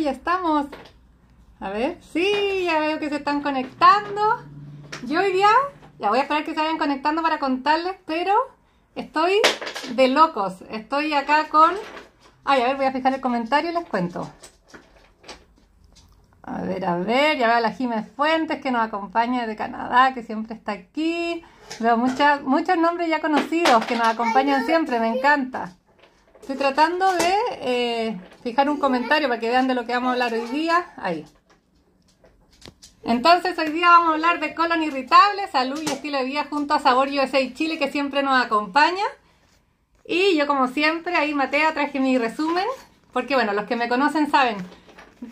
ya estamos. A ver, sí, ya veo que se están conectando. Yo iría, ya voy a esperar que se vayan conectando para contarles, pero estoy de locos. Estoy acá con... Ay, a ver, voy a fijar el comentario y les cuento. A ver, a ver, ya veo a la Jiménez Fuentes que nos acompaña de Canadá, que siempre está aquí. Veo muchos nombres ya conocidos que nos acompañan siempre, me encanta. Estoy tratando de eh, fijar un comentario para que vean de lo que vamos a hablar hoy día. Ahí. Entonces hoy día vamos a hablar de colon irritable, salud y estilo de vida junto a Sabor USA y Chile que siempre nos acompaña. Y yo como siempre, ahí Matea traje mi resumen, porque bueno, los que me conocen saben,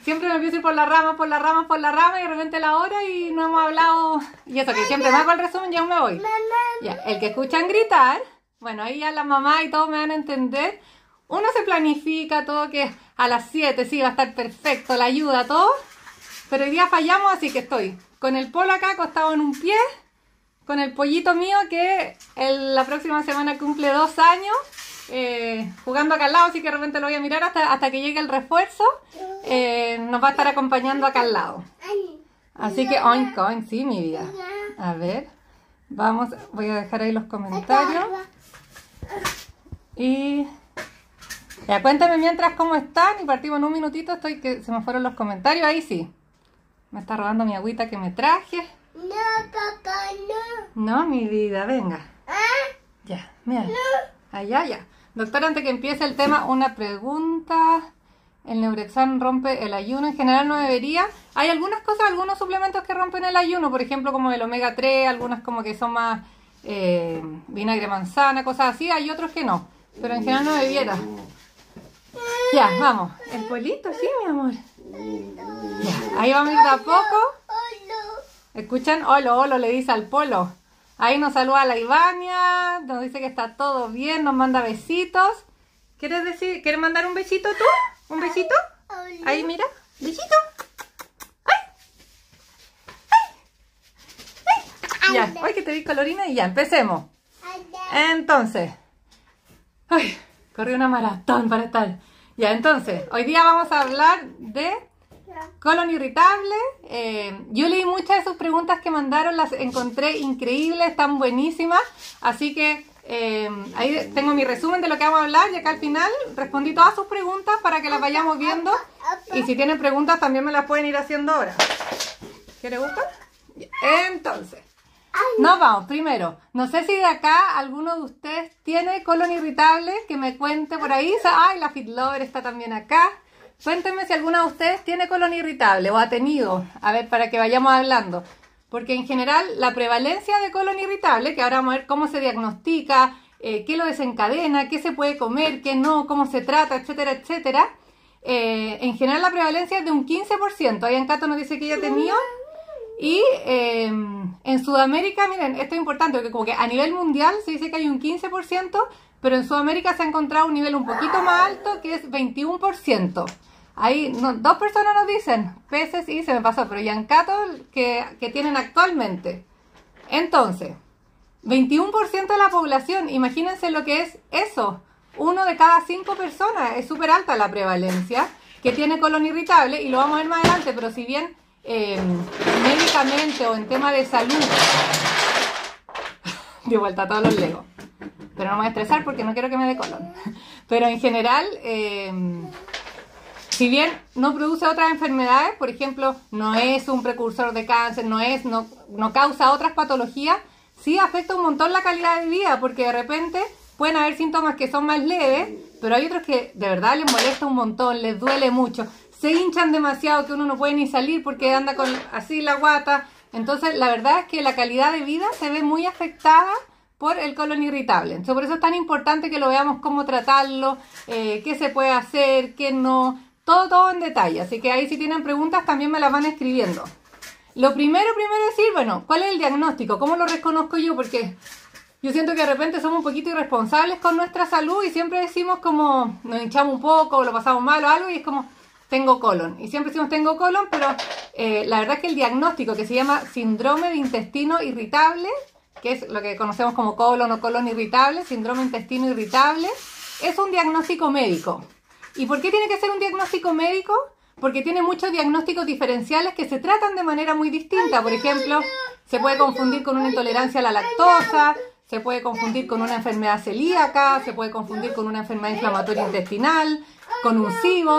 siempre me empiezo a ir por la rama, por la rama, por la rama y de repente la hora y no hemos hablado. Y eso que siempre me hago el resumen y me voy. el que escuchan gritar, bueno, ahí ya la mamá y todos me van a entender uno se planifica todo que a las 7 sí va a estar perfecto, la ayuda, todo. Pero hoy día fallamos, así que estoy con el polo acá acostado en un pie, con el pollito mío que la próxima semana cumple dos años, eh, jugando acá al lado, así que de repente lo voy a mirar hasta, hasta que llegue el refuerzo. Eh, nos va a estar acompañando acá al lado. Así que on coin, sí, mi vida. A ver, vamos, voy a dejar ahí los comentarios. Y ya, cuéntame mientras cómo están y partimos en un minutito, estoy que se me fueron los comentarios, ahí sí. Me está robando mi agüita que me traje. No, papá, no. No, mi vida, venga. ¿Ah? Ya, mira. No. Allá, ya. Doctor, antes que empiece el tema, una pregunta. ¿El neurexán rompe el ayuno? En general no debería. Hay algunas cosas, algunos suplementos que rompen el ayuno, por ejemplo, como el omega 3, algunas como que son más eh, vinagre manzana, cosas así. Hay otros que no, pero en general no debiera. Ya, vamos. El polito, sí, mi amor. ahí vamos a ir de a poco. ¿Escuchan? holo, holo, le dice al polo. Ahí nos saluda la Ivania, nos dice que está todo bien, nos manda besitos. ¿Quieres decir, quieres mandar un besito tú? ¿Un besito? Ahí mira, besito. ¡Ay! ¡Ay! que te vi colorina y ya, empecemos. Entonces, ¡ay! corrió una maratón para estar ya, entonces, hoy día vamos a hablar de colon irritable. Eh, yo leí muchas de sus preguntas que mandaron, las encontré increíbles, están buenísimas. Así que eh, ahí tengo mi resumen de lo que vamos a hablar y acá al final respondí todas sus preguntas para que las vayamos viendo. Y si tienen preguntas también me las pueden ir haciendo ahora. ¿Qué les gusta? Entonces, no, vamos, primero, no sé si de acá alguno de ustedes tiene colon irritable, que me cuente por ahí. Ay, la Lover está también acá. Cuéntenme si alguno de ustedes tiene colon irritable o ha tenido. A ver, para que vayamos hablando. Porque en general la prevalencia de colon irritable, que ahora vamos a ver cómo se diagnostica, eh, qué lo desencadena, qué se puede comer, qué no, cómo se trata, etcétera, etcétera. Eh, en general la prevalencia es de un 15%. Ahí en Cato nos dice que ya tenía y em, en Sudamérica, miren, esto es importante, porque como que a nivel mundial se dice que hay un 15%, pero en Sudamérica se ha encontrado un nivel un poquito más alto, que es 21%. Ahí dos personas nos dicen, peces y se me pasó, pero yancatos, que, que tienen actualmente. Entonces, 21% de la población, imagínense lo que es eso. Uno de cada cinco personas, es súper alta la prevalencia que tiene colon irritable y lo vamos a ver más adelante, pero si bien eh, médicamente o en tema de salud, de vuelta a todos los legos, pero no me voy a estresar porque no quiero que me dé colon. Pero en general, eh, si bien no produce otras enfermedades, por ejemplo, no es un precursor de cáncer, no, es, no, no causa otras patologías, sí afecta un montón la calidad de vida porque de repente pueden haber síntomas que son más leves, pero hay otros que de verdad les molesta un montón, les duele mucho se hinchan demasiado que uno no puede ni salir porque anda con así la guata. Entonces, la verdad es que la calidad de vida se ve muy afectada por el colon irritable. Entonces, por eso es tan importante que lo veamos cómo tratarlo, eh, qué se puede hacer, qué no, todo, todo en detalle. Así que ahí si tienen preguntas también me las van escribiendo. Lo primero, primero decir, bueno, ¿cuál es el diagnóstico? ¿Cómo lo reconozco yo? Porque yo siento que de repente somos un poquito irresponsables con nuestra salud y siempre decimos como nos hinchamos un poco, lo pasamos mal o algo y es como, tengo colon. Y siempre decimos tengo colon, pero eh, la verdad es que el diagnóstico que se llama síndrome de intestino irritable, que es lo que conocemos como colon o colon irritable, síndrome intestino irritable, es un diagnóstico médico. ¿Y por qué tiene que ser un diagnóstico médico? Porque tiene muchos diagnósticos diferenciales que se tratan de manera muy distinta. Por ejemplo, se puede confundir con una intolerancia a la lactosa, se puede confundir con una enfermedad celíaca, se puede confundir con una enfermedad inflamatoria intestinal, con un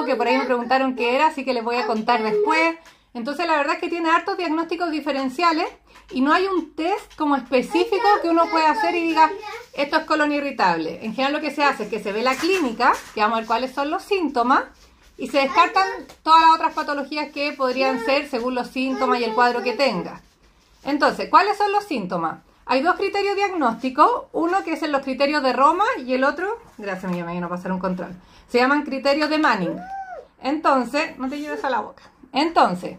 que por ahí me preguntaron qué era, así que les voy a contar después. Entonces la verdad es que tiene hartos diagnósticos diferenciales y no hay un test como específico que uno pueda hacer y diga, esto es colon irritable. En general lo que se hace es que se ve la clínica, que vamos a ver cuáles son los síntomas, y se descartan todas las otras patologías que podrían ser según los síntomas y el cuadro que tenga. Entonces, ¿cuáles son los síntomas? Hay dos criterios diagnósticos, uno que es en los criterios de Roma y el otro, gracias mi me a pasar un control, se llaman criterios de Manning. Entonces, no te lleves a la boca. Entonces,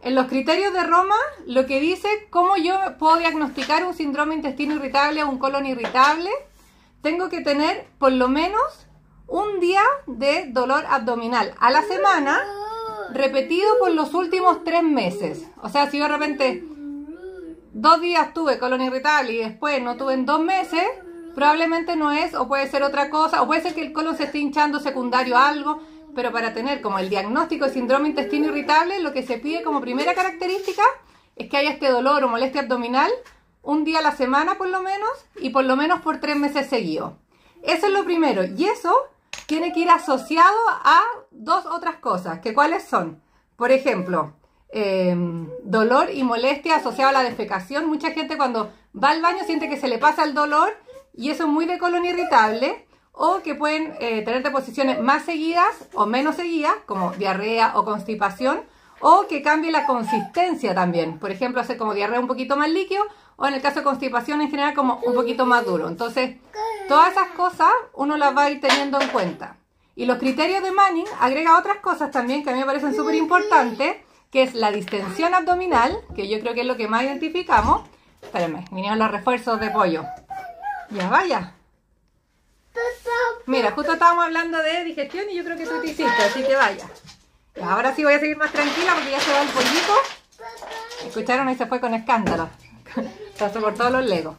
en los criterios de Roma, lo que dice cómo yo puedo diagnosticar un síndrome intestino irritable o un colon irritable, tengo que tener por lo menos un día de dolor abdominal a la semana, repetido por los últimos tres meses. O sea, si yo de repente dos días tuve colon irritable y después no tuve en dos meses, probablemente no es, o puede ser otra cosa, o puede ser que el colon se esté hinchando secundario a algo, pero para tener como el diagnóstico de síndrome intestino irritable, lo que se pide como primera característica es que haya este dolor o molestia abdominal un día a la semana por lo menos y por lo menos por tres meses seguidos. Eso es lo primero. Y eso tiene que ir asociado a dos otras cosas, que cuáles son. Por ejemplo, Em, dolor y molestia asociado a la defecación. Mucha gente cuando va al baño siente que se le pasa el dolor y eso es muy de colon irritable o que pueden eh, tener deposiciones más seguidas o menos seguidas, como diarrea o constipación, o que cambie la consistencia también. Por ejemplo, hacer como diarrea un poquito más líquido, o en el caso de constipación en general como un poquito más duro. Entonces, todas esas cosas uno las va a ir teniendo en cuenta. Y los criterios de Manning agrega otras cosas también que a mí me parecen súper importantes, que es la distensión abdominal, que yo creo que es lo que más identificamos. Espérenme, vinieron los refuerzos de pollo. Ya vaya. Mira, justo estábamos hablando de digestión y yo creo que tú te hiciste, así que vaya. ahora sí voy a seguir más tranquila porque ya se va el pollito. Escucharon, y se fue con escándalo. Pasó por todos los legos.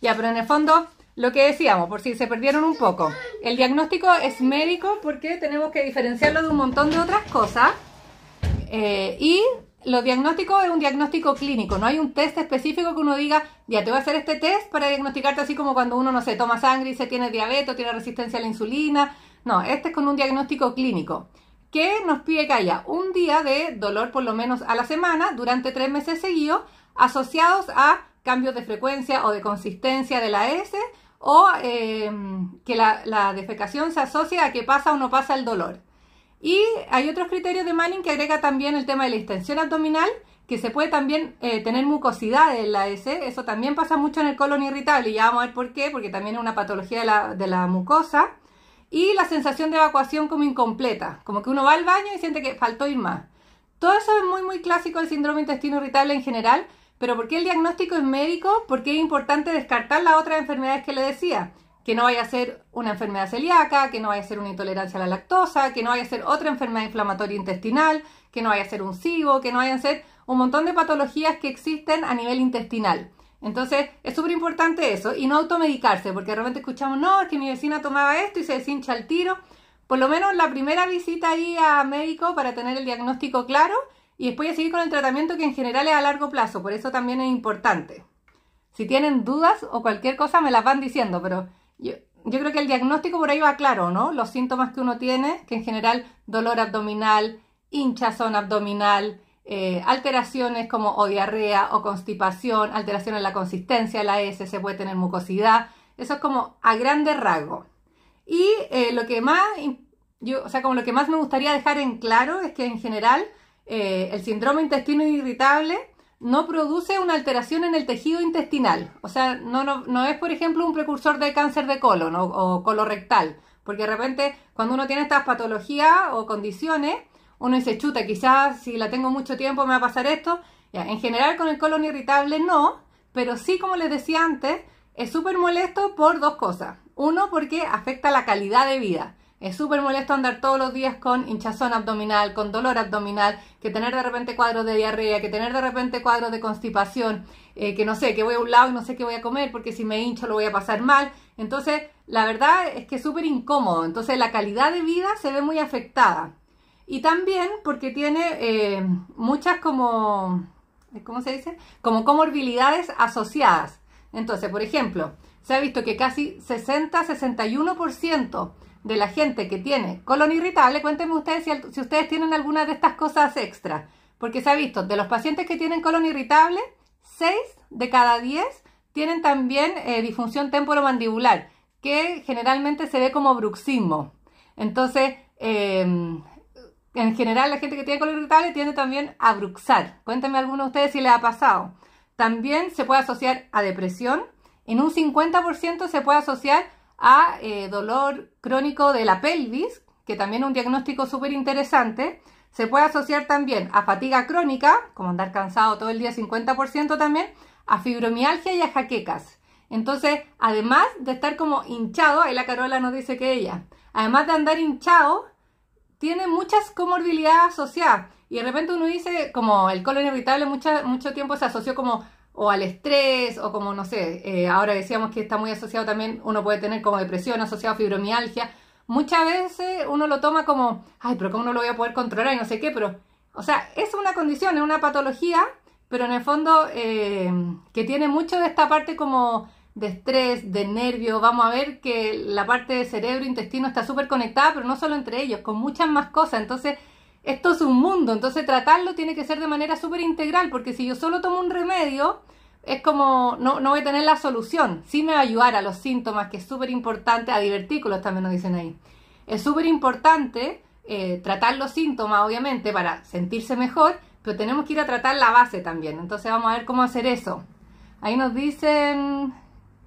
Ya, pero en el fondo, lo que decíamos, por si se perdieron un poco, el diagnóstico es médico porque tenemos que diferenciarlo de un montón de otras cosas. Eh, y los diagnósticos es un diagnóstico clínico, no hay un test específico que uno diga, ya te voy a hacer este test para diagnosticarte así como cuando uno, no se toma sangre y se tiene diabetes o tiene resistencia a la insulina. No, este es con un diagnóstico clínico que nos pide que haya un día de dolor por lo menos a la semana durante tres meses seguidos asociados a cambios de frecuencia o de consistencia de la S o eh, que la, la defecación se asocia a que pasa o no pasa el dolor. Y hay otros criterios de Manning que agrega también el tema de la extensión abdominal, que se puede también eh, tener mucosidad en la S. Eso también pasa mucho en el colon irritable y ya vamos a ver por qué, porque también es una patología de la, de la mucosa. Y la sensación de evacuación como incompleta, como que uno va al baño y siente que faltó ir más. Todo eso es muy, muy clásico del síndrome intestino irritable en general, pero ¿por qué el diagnóstico es médico? ¿Por qué es importante descartar las otras enfermedades que le decía que no vaya a ser una enfermedad celíaca, que no vaya a ser una intolerancia a la lactosa, que no vaya a ser otra enfermedad inflamatoria intestinal, que no vaya a ser un cibo, que no vayan a ser un montón de patologías que existen a nivel intestinal. Entonces, es súper importante eso y no automedicarse, porque de repente escuchamos, no, es que mi vecina tomaba esto y se deshincha el tiro. Por lo menos la primera visita ahí a médico para tener el diagnóstico claro y después ya seguir con el tratamiento que en general es a largo plazo, por eso también es importante. Si tienen dudas o cualquier cosa me las van diciendo, pero yo, creo que el diagnóstico por ahí va claro, ¿no? Los síntomas que uno tiene, que en general dolor abdominal, hinchazón abdominal, eh, alteraciones como o diarrea o constipación, alteración en la consistencia de la S, se puede tener mucosidad. Eso es como a grande rasgo. Y eh, lo que más, yo, o sea, como lo que más me gustaría dejar en claro es que en general eh, el síndrome intestino irritable no produce una alteración en el tejido intestinal. O sea, no, es, por ejemplo, un precursor de cáncer de colon o, colorectal. Porque de repente, cuando uno tiene estas patologías o condiciones, uno dice, chuta, quizás si la tengo mucho tiempo me va a pasar esto. en general, con el colon irritable no, pero sí, como les decía antes, es súper molesto por dos cosas. Uno, porque afecta la calidad de vida. Es súper molesto andar todos los días con hinchazón abdominal, con dolor abdominal, que tener de repente cuadros de diarrea, que tener de repente cuadros de constipación, eh, que no sé, que voy a un lado y no sé qué voy a comer porque si me hincho lo voy a pasar mal. Entonces, la verdad es que es súper incómodo. Entonces, la calidad de vida se ve muy afectada. Y también porque tiene eh, muchas como, ¿cómo se dice? Como comorbilidades asociadas. Entonces, por ejemplo, se ha visto que casi 60-61% de la gente que tiene colon irritable, cuéntenme ustedes si, ustedes tienen alguna de estas cosas extra, porque se ha visto, de los pacientes que tienen colon irritable, 6 de cada 10 tienen también eh, disfunción temporomandibular, que generalmente se ve como bruxismo. Entonces, em, en general la gente que tiene colon irritable tiende también a bruxar. Cuéntenme alguno de ustedes si les ha pasado. También se puede asociar a depresión. En un 50% se puede asociar a eh, dolor crónico de la pelvis, que también es un diagnóstico súper interesante. Se puede asociar también a fatiga crónica, como andar cansado todo el día 50% también, a fibromialgia y a jaquecas. Entonces, además de estar como hinchado, ahí la Carola nos dice que ella, además de andar hinchado, tiene muchas comorbilidades asociadas. Y de repente uno dice, como el colon irritable mucho tiempo se asoció como o al estrés, o como no sé, eh, ahora decíamos que está muy asociado también, uno puede tener como depresión asociado a fibromialgia. Muchas veces uno lo toma como, ay, pero ¿cómo no lo voy a poder controlar y no sé qué? Pero, o sea, es una condición, es una patología, pero en el fondo eh, que tiene mucho de esta parte como de estrés, de nervio. Vamos a ver que la parte de cerebro, intestino está súper conectada, pero no solo entre ellos, con muchas más cosas. Entonces, esto es un mundo, entonces tratarlo tiene que ser de manera súper integral, porque si yo solo tomo un remedio, es como no, voy a tener la solución. Sí me va a ayudar a los síntomas, que es súper importante, a divertículos también nos dicen ahí. Es súper importante eh, tratar los síntomas, obviamente, para sentirse mejor, pero tenemos que ir a tratar la base también. Entonces vamos a ver cómo hacer eso. Ahí nos dicen,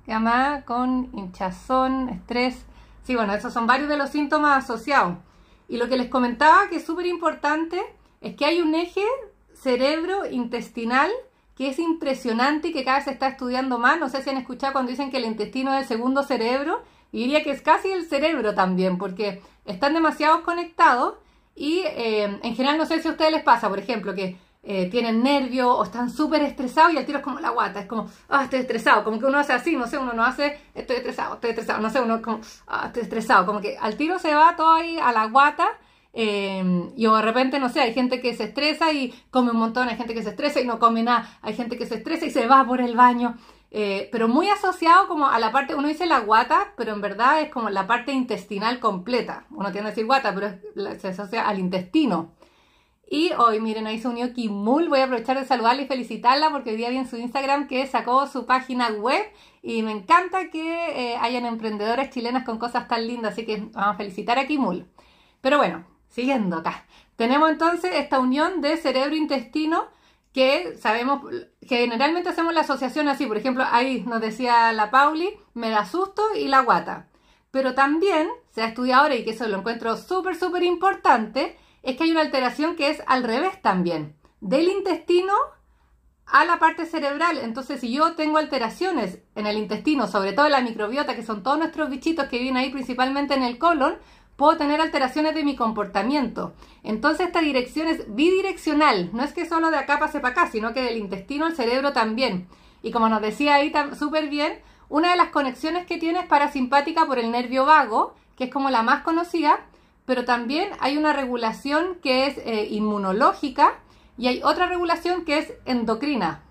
llama con hinchazón, estrés. Sí, bueno, esos son varios de los síntomas asociados. Y lo que les comentaba que es súper importante es que hay un eje cerebro intestinal que es impresionante y que cada vez se está estudiando más. No sé si han escuchado cuando dicen que el intestino es el segundo cerebro, y diría que es casi el cerebro también, porque están demasiado conectados y eh, en general no sé si a ustedes les pasa, por ejemplo, que eh, tienen nervio o están súper estresados y al tiro es como la guata, es como, ah, estoy estresado, como que uno hace así, no sé, uno no hace, estoy estresado, estoy estresado, no sé, uno es como, ah, estoy estresado, como que al tiro se va todo ahí a la guata. Em, y de repente, no sé, hay gente que se estresa y come un montón, hay gente que se estresa y no come nada, hay gente que se estresa y se va por el baño. Eh, pero muy asociado como a la parte, uno dice la guata, pero en verdad es como la parte intestinal completa. Uno tiene que decir guata, pero se asocia al intestino. Y hoy, miren, ahí se unió Kimul. Voy a aprovechar de saludarla y felicitarla porque hoy día vi en su Instagram que sacó su página web y me encanta que eh, hayan emprendedoras chilenas con cosas tan lindas. Así que vamos a felicitar a Kimul. Pero bueno, siguiendo acá. Tenemos entonces esta unión de cerebro-intestino que sabemos, que generalmente hacemos la asociación así. Por ejemplo, ahí nos decía la Pauli, me da susto y la guata. Pero también se ha estudiado ahora y que eso lo encuentro súper, súper importante es que hay una alteración que es al revés también, del intestino a la parte cerebral. Entonces, si yo tengo alteraciones en el intestino, sobre todo en la microbiota, que son todos nuestros bichitos que viven ahí principalmente en el colon, puedo tener alteraciones de mi comportamiento. Entonces, esta dirección es bidireccional. No es que solo de acá pase para acá, sino que del intestino al cerebro también. Y como nos decía ahí súper bien, una de las conexiones que tiene es parasimpática por el nervio vago, que es como la más conocida, pero también hay una regulación que es eh, inmunológica y hay otra regulación que es endocrina.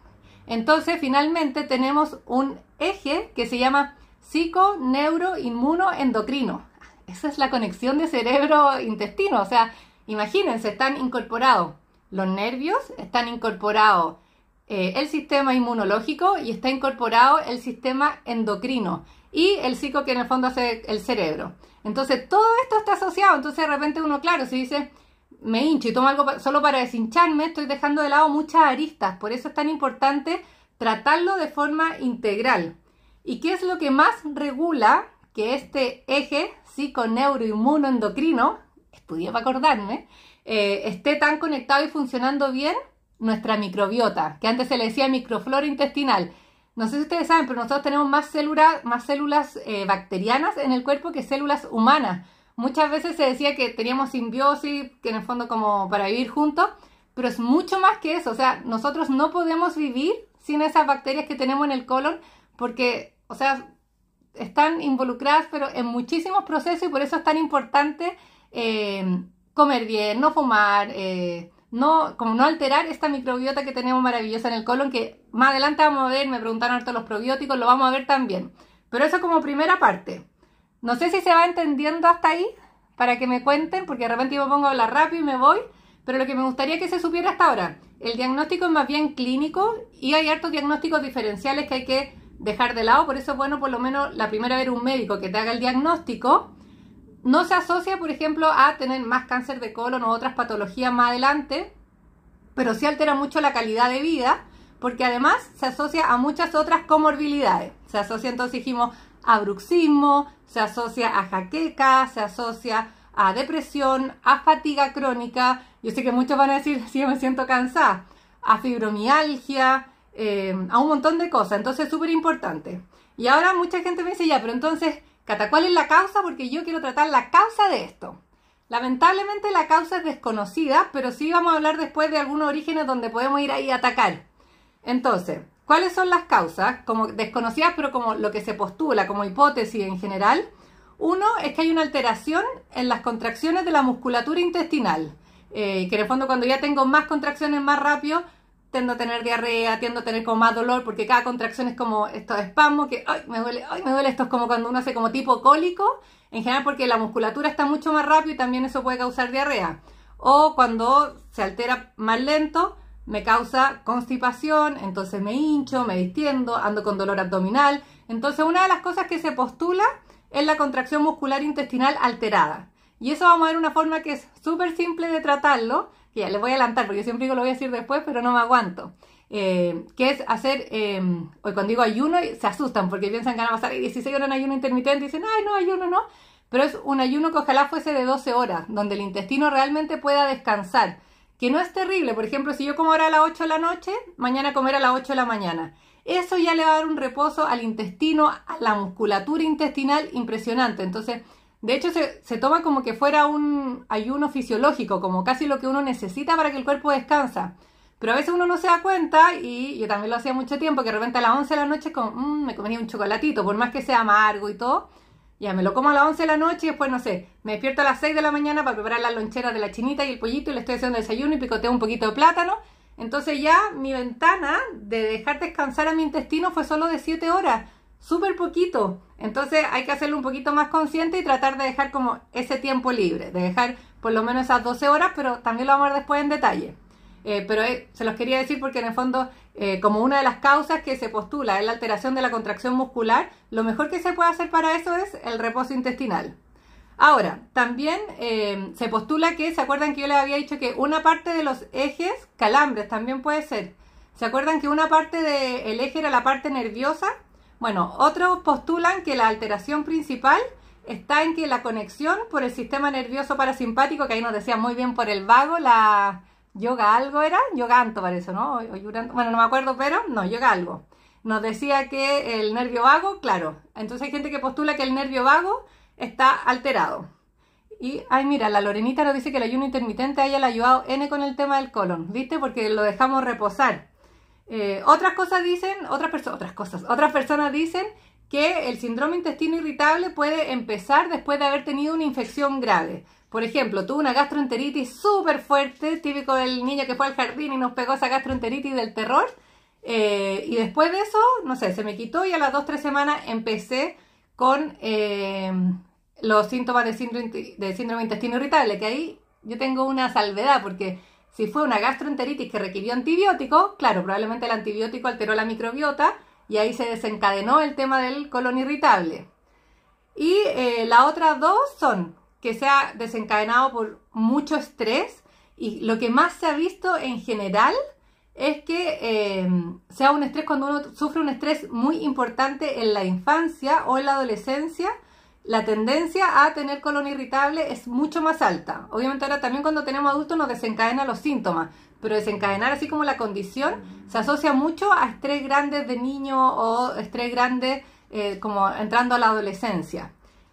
Entonces, finalmente tenemos un eje que se llama psico, neuro, inmuno, endocrino. Esa es la conexión de cerebro-intestino. O sea, imagínense, están incorporados los nervios, están incorporados eh, el sistema inmunológico y está incorporado el sistema endocrino y el psico que en el fondo hace el cerebro. Entonces todo esto está asociado, entonces de repente uno, claro, si dice, me hincho y tomo algo solo para deshincharme, estoy dejando de lado muchas aristas, por eso es tan importante tratarlo de forma integral. ¿Y qué es lo que más regula que este eje psiconeuroinmunoendocrino, estudié para acordarme, eh, esté tan conectado y funcionando bien? Nuestra microbiota, que antes se le decía microflora intestinal. No sé si ustedes saben, pero nosotros tenemos más, células eh, bacterianas en el cuerpo que células humanas. Muchas veces se decía que teníamos simbiosis, que en el fondo como para vivir juntos, pero es mucho más que eso. O sea, nosotros no podemos vivir sin esas bacterias que tenemos en el colon porque, o sea, están involucradas pero en muchísimos procesos y por eso es tan importante eh, comer bien, no fumar, eh, no, como no alterar esta microbiota que tenemos maravillosa en el colon, que más adelante vamos a ver, me preguntaron harto los probióticos, lo vamos a ver también. Pero eso como primera parte. No sé si se va entendiendo hasta ahí, para que me cuenten, porque de repente yo me pongo a hablar rápido y me voy, pero lo que me gustaría que se supiera hasta ahora, el diagnóstico es más bien clínico y hay hartos diagnósticos diferenciales que hay que dejar de lado, por eso es bueno por lo menos la primera vez un médico que te haga el diagnóstico no se asocia, por ejemplo, a tener más cáncer de colon o otras patologías más adelante, pero sí altera mucho la calidad de vida, porque además se asocia a muchas otras comorbilidades. Se asocia, entonces dijimos, a bruxismo, se asocia a jaqueca, se asocia a depresión, a fatiga crónica. Yo sé que muchos van a decir, sí, me siento cansada, a fibromialgia, eh, a un montón de cosas. Entonces, es súper importante. Y ahora mucha gente me dice, ya, pero entonces, Cata, ¿cuál es la causa? Porque yo quiero tratar la causa de esto. Lamentablemente la causa es desconocida, pero sí vamos a hablar después de algunos orígenes donde podemos ir ahí a atacar. Entonces, ¿cuáles son las causas? Como desconocidas, pero como lo que se postula, como hipótesis en general. Uno es que hay una alteración en las contracciones de la musculatura intestinal, eh, que en el fondo cuando ya tengo más contracciones más rápido, tiendo a tener diarrea, tiendo a tener como más dolor, porque cada contracción es como esto de espasmo que ay, me duele, ay, me duele, esto es como cuando uno hace como tipo cólico, en general porque la musculatura está mucho más rápido y también eso puede causar diarrea. O cuando se altera más lento, me causa constipación, entonces me hincho, me distiendo, ando con dolor abdominal. Entonces una de las cosas que se postula es la contracción muscular intestinal alterada. Y eso vamos a ver una forma que es súper simple de tratarlo, ya, les voy a adelantar porque yo siempre digo lo voy a decir después, pero no me aguanto. Eh, que es hacer, em, hoy cuando digo ayuno se asustan porque piensan que van a pasar 16 horas en ayuno intermitente y dicen, ay, no, ayuno no, pero es un ayuno que ojalá fuese de 12 horas, donde el intestino realmente pueda descansar, que no es terrible, por ejemplo, si yo como ahora a las 8 de la noche, mañana comer a las 8 de la mañana. Eso ya le va a dar un reposo al intestino, a la musculatura intestinal impresionante. Entonces, de hecho, se, toma como que fuera un ayuno fisiológico, como casi lo que uno necesita para que el cuerpo descansa. Pero a veces uno no se da cuenta, y yo también lo hacía mucho tiempo, que de repente a las 11 de la noche mm, me comía un chocolatito, por más que sea amargo y todo. Ya me lo como a las 11 de la noche y después, no sé, me despierto a las 6 de la mañana para preparar la lonchera de la chinita y el pollito y le estoy haciendo desayuno y picoteo un poquito de plátano. Entonces ya mi ventana de dejar descansar a mi intestino fue solo de 7 horas súper poquito. Entonces hay que hacerlo un poquito más consciente y tratar de dejar como ese tiempo libre, de dejar por lo menos esas 12 horas, pero también lo vamos a ver después en detalle. Eh, pero eh, se los quería decir porque en el fondo, eh, como una de las causas que se postula es la alteración de la contracción muscular, lo mejor que se puede hacer para eso es el reposo intestinal. Ahora, también se postula que, ¿se acuerdan que yo les había dicho que una parte de los ejes, calambres también puede ser? ¿Se acuerdan que una parte del eje era la parte nerviosa? Bueno, otros postulan que la alteración principal está en que la conexión por el sistema nervioso parasimpático, que ahí nos decía muy bien por el vago, la yoga algo era, yoga anto eso, ¿no? bueno, no me acuerdo, pero no, yoga algo. Nos decía que el nervio vago, claro. Entonces hay gente que postula que el nervio vago está alterado. Y, ay, mira, la Lorenita nos dice que el ayuno intermitente haya ayudado N con el tema del colon, ¿viste? Porque lo dejamos reposar. Eh, otras cosas dicen, otras, personas, otras cosas, otras personas dicen que el síndrome intestino irritable puede empezar después de haber tenido una infección grave. Por ejemplo, tuve una gastroenteritis súper fuerte, típico del niño que fue al jardín y nos pegó esa gastroenteritis del terror. Eh, y después de eso, no sé, se me quitó y a las 2-3 semanas empecé con eh, los síntomas de síndrome, de síndrome intestino irritable, que ahí yo tengo una salvedad porque si fue una gastroenteritis que requirió antibiótico, claro, probablemente el antibiótico alteró la microbiota y ahí se desencadenó el tema del colon irritable. Y eh, las otras dos son que se ha desencadenado por mucho estrés y lo que más se ha visto en general es que eh, sea un estrés cuando uno sufre un estrés muy importante en la infancia o en la adolescencia la tendencia a tener colon irritable es mucho más alta. Obviamente ahora también cuando tenemos adultos nos desencadena los síntomas, pero desencadenar así como la condición se asocia mucho a estrés grande de niño o estrés grande eh, como entrando a la adolescencia.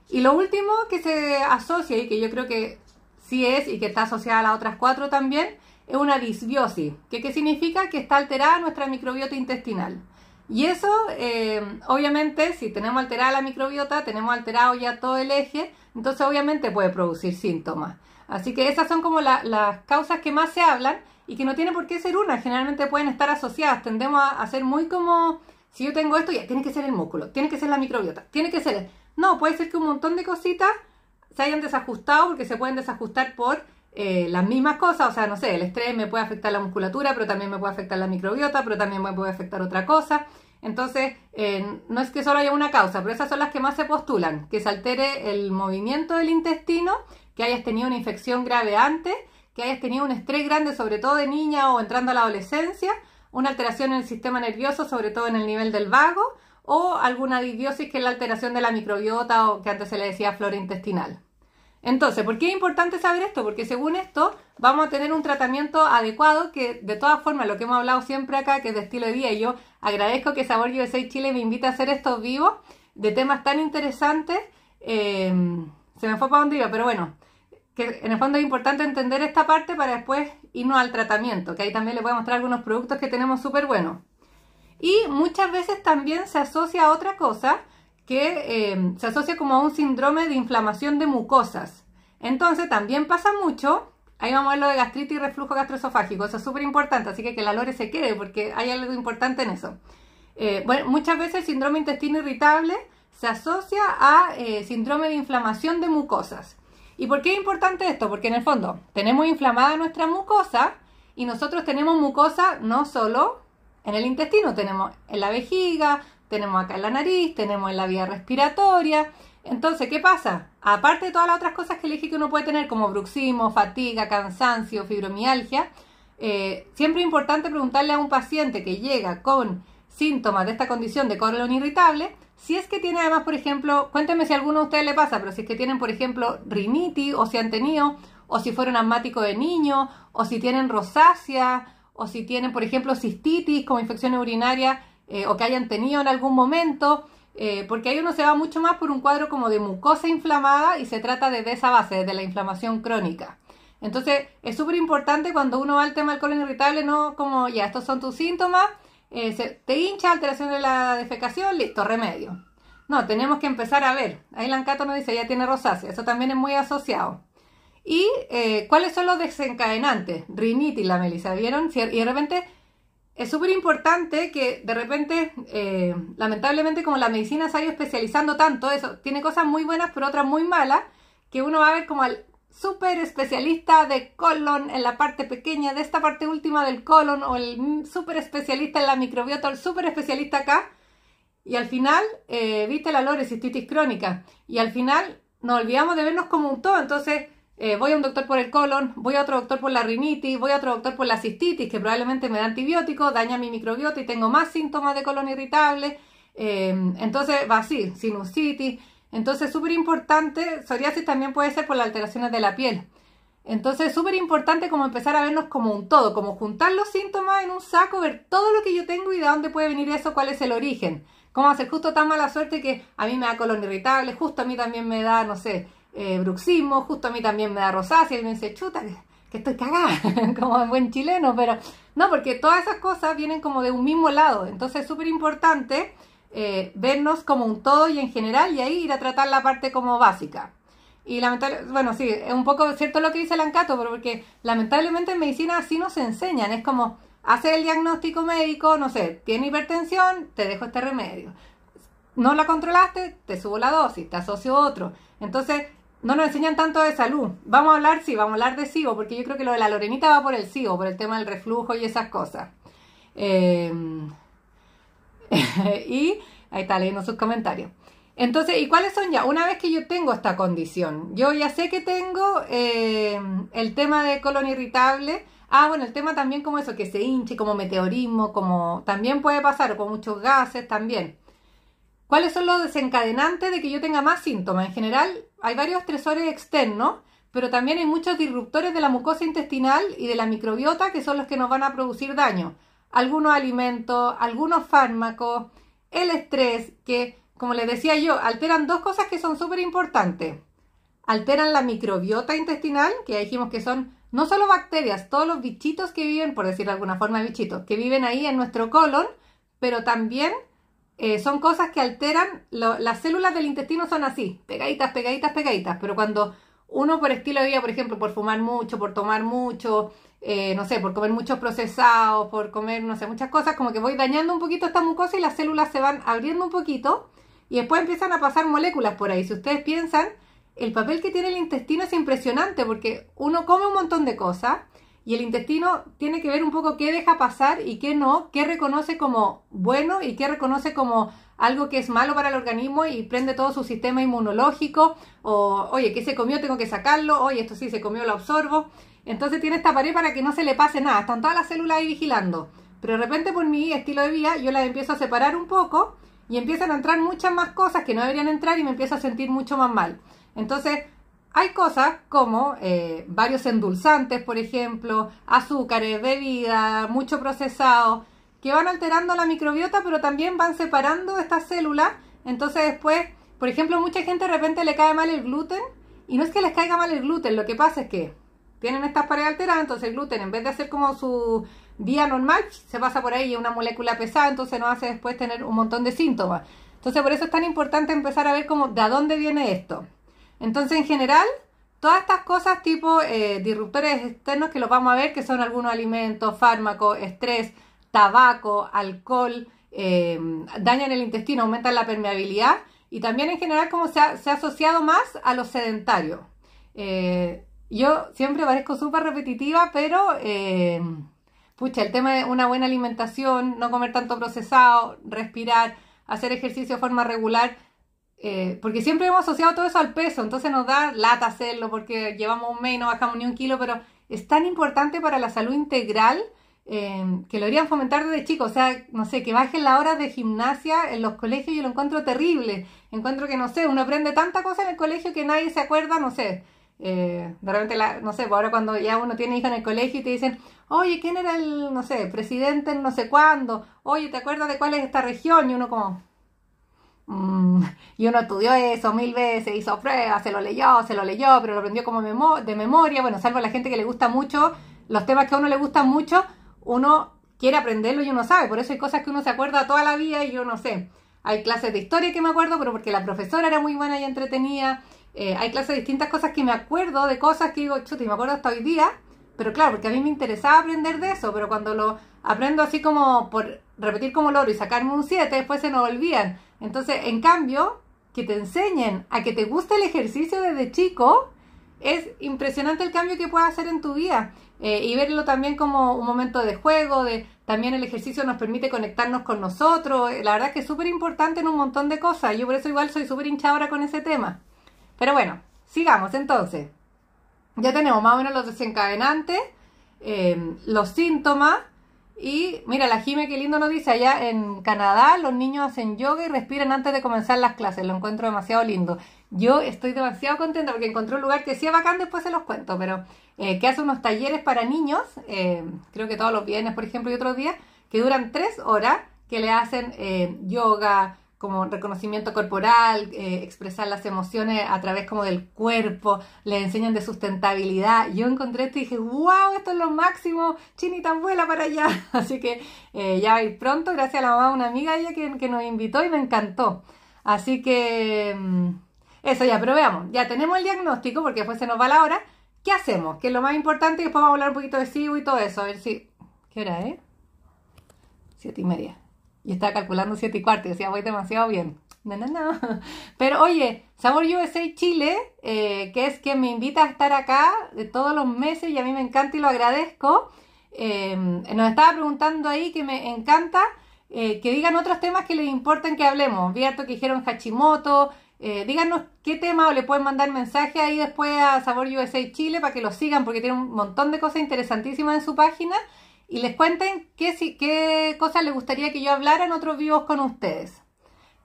Y lo último que se asocia y que yo creo que sí es y que está asociada a las otras cuatro también, es una disbiosis, que significa que está alterada nuestra microbiota intestinal. Y eso, em, obviamente, si tenemos alterada la microbiota, tenemos alterado ya todo el eje, entonces obviamente puede producir síntomas. Así que esas son como las causas que más se hablan y que no tiene por qué ser una, generalmente pueden estar asociadas, tendemos a, ser muy como, si yo tengo esto, ya tiene que ser el músculo, tiene que ser la microbiota, tiene que ser... No, puede ser que un montón de cositas se hayan desajustado porque se pueden desajustar por eh, las mismas cosas, o sea, no sé, el estrés me puede afectar la musculatura, pero también me puede afectar la microbiota, pero también me puede afectar otra cosa. Entonces, eh, no es que solo haya una causa, pero esas son las que más se postulan, que se altere el movimiento del intestino, que hayas tenido una infección grave antes, que hayas tenido un estrés grande, sobre todo de niña o entrando a la adolescencia, una alteración en el sistema nervioso, sobre todo en el nivel del vago, o alguna disbiosis que es la alteración de la microbiota o que antes se le decía flora intestinal. Entonces, ¿por qué es importante saber esto? Porque según esto vamos a tener un tratamiento adecuado que de todas formas lo que hemos hablado siempre acá, que es de estilo de día y yo agradezco que Sabor USA Chile me invita a hacer estos vivos de temas tan interesantes. Eh, se me fue para donde iba, pero bueno, que en el fondo es importante entender esta parte para después irnos al tratamiento, que ahí también les voy a mostrar algunos productos que tenemos súper buenos. Y muchas veces también se asocia a otra cosa que eh, se asocia como a un síndrome de inflamación de mucosas. Entonces también pasa mucho, ahí vamos a ver lo de gastritis y reflujo gastroesofágico, eso es súper importante, así que que la lore se quede porque hay algo importante en eso. Eh, bueno, muchas veces el síndrome intestino irritable se asocia a eh, síndrome de inflamación de mucosas. ¿Y por qué es importante esto? Porque en el fondo tenemos inflamada nuestra mucosa y nosotros tenemos mucosa no solo en el intestino, tenemos en la vejiga, tenemos acá en la nariz, tenemos en la vía respiratoria. Entonces, ¿qué pasa? Aparte de todas las otras cosas que elegí que uno puede tener, como bruxismo, fatiga, cansancio, fibromialgia, eh, siempre es importante preguntarle a un paciente que llega con síntomas de esta condición de colon irritable, si es que tiene además, por ejemplo, cuéntenme si a alguno de ustedes le pasa, pero si es que tienen, por ejemplo, rinitis, o si han tenido, o si fueron asmáticos de niño, o si tienen rosácea, o si tienen, por ejemplo, cistitis como infección urinaria eh, o que hayan tenido en algún momento, eh, porque ahí uno se va mucho más por un cuadro como de mucosa inflamada y se trata de, esa base, de la inflamación crónica. Entonces, es súper importante cuando uno va al tema del colon irritable, no como ya, estos son tus síntomas, eh, te hincha, alteración de la defecación, listo, remedio. No, tenemos que empezar a ver. Ahí Lancato nos dice, ya tiene rosácea, eso también es muy asociado. ¿Y cuáles son los desencadenantes? y la melisa, ¿vieron? Y de repente es súper importante que de repente, eh, lamentablemente como la medicina se ha ido especializando tanto, eso tiene cosas muy buenas pero otras muy malas, que uno va a ver como al súper especialista de colon en la parte pequeña de esta parte última del colon o el súper especialista en la microbiota el súper especialista acá y al final eh, viste la lore crónica y al final nos olvidamos de vernos como un todo entonces eh, voy a un doctor por el colon, voy a otro doctor por la rinitis, voy a otro doctor por la cistitis, que probablemente me da antibiótico, daña mi microbiota y tengo más síntomas de colon irritable. Eh, entonces va así, sinusitis. Entonces, súper importante, psoriasis también puede ser por las alteraciones de la piel. Entonces, súper importante como empezar a vernos como un todo, como juntar los síntomas en un saco, ver todo lo que yo tengo y de dónde puede venir eso, cuál es el origen. Cómo hacer justo tan mala suerte que a mí me da colon irritable, justo a mí también me da, no sé, eh, bruxismo, justo a mí también me da rosácea y me dice, chuta, que, estoy cagada, como en buen chileno, pero no, porque todas esas cosas vienen como de un mismo lado, entonces es súper importante eh, vernos como un todo y en general y ahí ir a tratar la parte como básica. Y lamentablemente, bueno, sí, es un poco cierto lo que dice Lancato, pero porque lamentablemente en medicina así nos enseñan, es como, hace el diagnóstico médico, no sé, tiene hipertensión, te dejo este remedio. No la controlaste, te subo la dosis, te asocio otro. Entonces, no nos enseñan tanto de salud. Vamos a hablar, sí, vamos a hablar de SIBO, porque yo creo que lo de la Lorenita va por el SIBO, por el tema del reflujo y esas cosas. Em, y ahí está leyendo sus comentarios. Entonces, ¿y cuáles son ya? Una vez que yo tengo esta condición, yo ya sé que tengo em, el tema de colon irritable. Ah, bueno, el tema también como eso, que se hinche, como meteorismo, como también puede pasar, con muchos gases también. ¿Cuáles son los desencadenantes de que yo tenga más síntomas? En general, hay varios estresores externos, pero también hay muchos disruptores de la mucosa intestinal y de la microbiota que son los que nos van a producir daño. Algunos alimentos, algunos fármacos, el estrés, que, como les decía yo, alteran dos cosas que son súper importantes. Alteran la microbiota intestinal, que ya dijimos que son no solo bacterias, todos los bichitos que viven, por decirlo de alguna forma, bichitos, que viven ahí en nuestro colon, pero también eh, son cosas que alteran, las células del intestino son así, pegaditas, pegaditas, pegaditas, pero cuando uno por estilo de vida, por ejemplo, por fumar mucho, por tomar mucho, eh, no sé, por comer muchos procesados, por comer, no sé, muchas cosas, como que voy dañando un poquito esta mucosa y las células se van abriendo un poquito y después empiezan a pasar moléculas por ahí. Si ustedes piensan, el papel que tiene el intestino es impresionante porque uno come un montón de cosas, y el intestino tiene que ver un poco qué deja pasar y qué no, qué reconoce como bueno y qué reconoce como algo que es malo para el organismo y prende todo su sistema inmunológico, o oye, ¿qué se comió? Tengo que sacarlo, oye, esto sí se comió, lo absorbo. Entonces tiene esta pared para que no se le pase nada, están todas las células ahí vigilando. Pero de repente por mi estilo de vida yo las empiezo a separar un poco y empiezan a entrar muchas más cosas que no deberían entrar y me empiezo a sentir mucho más mal. Entonces, hay cosas como eh, varios endulzantes, por ejemplo, azúcares, bebidas, mucho procesado, que van alterando la microbiota, pero también van separando estas células. Entonces después, por ejemplo, mucha gente de repente le cae mal el gluten, y no es que les caiga mal el gluten, lo que pasa es que tienen estas paredes alteradas, entonces el gluten, en vez de hacer como su día normal, se pasa por ahí una molécula pesada, entonces no hace después tener un montón de síntomas. Entonces por eso es tan importante empezar a ver cómo, de dónde viene esto. Entonces, en general, todas estas cosas tipo eh, disruptores externos que los vamos a ver, que son algunos alimentos, fármacos, estrés, tabaco, alcohol, eh, dañan el intestino, aumentan la permeabilidad y también en general como se ha, asociado más a los sedentarios. Eh, yo siempre parezco súper repetitiva, pero pucha, el tema de una buena alimentación, no comer tanto procesado, respirar, hacer ejercicio de forma regular, eh, porque siempre hemos asociado todo eso al peso, entonces nos da lata hacerlo porque llevamos un mes y no bajamos ni un kilo, pero es tan importante para la salud integral eh, que lo deberían fomentar desde chicos. O sea, no sé, que bajen la hora de gimnasia en los colegios, yo lo encuentro terrible. Encuentro que, no sé, uno aprende tanta cosa en el colegio que nadie se acuerda, no sé. Eh, de repente, la, no sé, pues ahora cuando ya uno tiene hijos en el colegio y te dicen, oye, ¿quién era el, no sé, presidente en no sé cuándo? Oye, ¿te acuerdas de cuál es esta región? Y uno como, Mm, y uno estudió eso mil veces, hizo pruebas, se lo leyó, se lo leyó, pero lo aprendió como de memoria. Bueno, salvo a la gente que le gusta mucho, los temas que a uno le gustan mucho, uno quiere aprenderlo y uno sabe. Por eso hay cosas que uno se acuerda toda la vida y yo no sé. Hay clases de historia que me acuerdo, pero porque la profesora era muy buena y entretenida. Eh, hay clases de distintas cosas que me acuerdo de cosas que digo, chuta, y me acuerdo hasta hoy día. Pero claro, porque a mí me interesaba aprender de eso, pero cuando lo aprendo así como por repetir como loro y sacarme un 7, después se nos olvidan. Entonces, en cambio, que te enseñen a que te guste el ejercicio desde chico, es impresionante el cambio que puede hacer en tu vida. Eh, y verlo también como un momento de juego, también el ejercicio nos permite conectarnos con nosotros. Eh, la verdad que es súper importante en un montón de cosas. Yo por eso igual soy súper ahora con ese tema. Pero bueno, sigamos entonces. Ya tenemos más o menos los desencadenantes, eh, los síntomas, y mira, la Jime, qué lindo nos dice, allá en Canadá los niños hacen yoga y respiran antes de comenzar las clases, lo encuentro demasiado lindo. Yo estoy demasiado contenta porque encontré un lugar que sí es bacán, después se los cuento, pero eh, que hace unos talleres para niños, eh, creo que todos los viernes, por ejemplo, y otros días, que duran tres horas, que le hacen eh, yoga, como reconocimiento corporal, eh, expresar las emociones a través como del cuerpo, le enseñan de sustentabilidad. Yo encontré esto y dije, wow, esto es lo máximo, chinita vuela para allá. Así que eh, ya va pronto, gracias a la mamá una amiga ella que, nos invitó y me encantó. Así que mm, eso ya, pero veamos, ya tenemos el diagnóstico porque después se nos va la hora. ¿Qué hacemos? Que es lo más importante y después vamos a hablar un poquito de SIBO y todo eso, a ver si... ¿Qué hora, es? Siete y media. Y estaba calculando 7 y cuarto y decía, voy demasiado bien. No, no, Pero oye, Sabor USA Chile, eh, que es quien me invita a estar acá de eh, todos los meses y a mí me encanta y lo agradezco. Em, nos estaba preguntando ahí que me encanta eh, que digan otros temas que les importan que hablemos. Vierto que dijeron Hachimoto. díganos qué tema o le pueden mandar mensaje ahí después a Sabor USA Chile para que lo sigan porque tiene un montón de cosas interesantísimas en su página y les cuenten qué, cosas les gustaría que yo hablara en otros vivos con ustedes.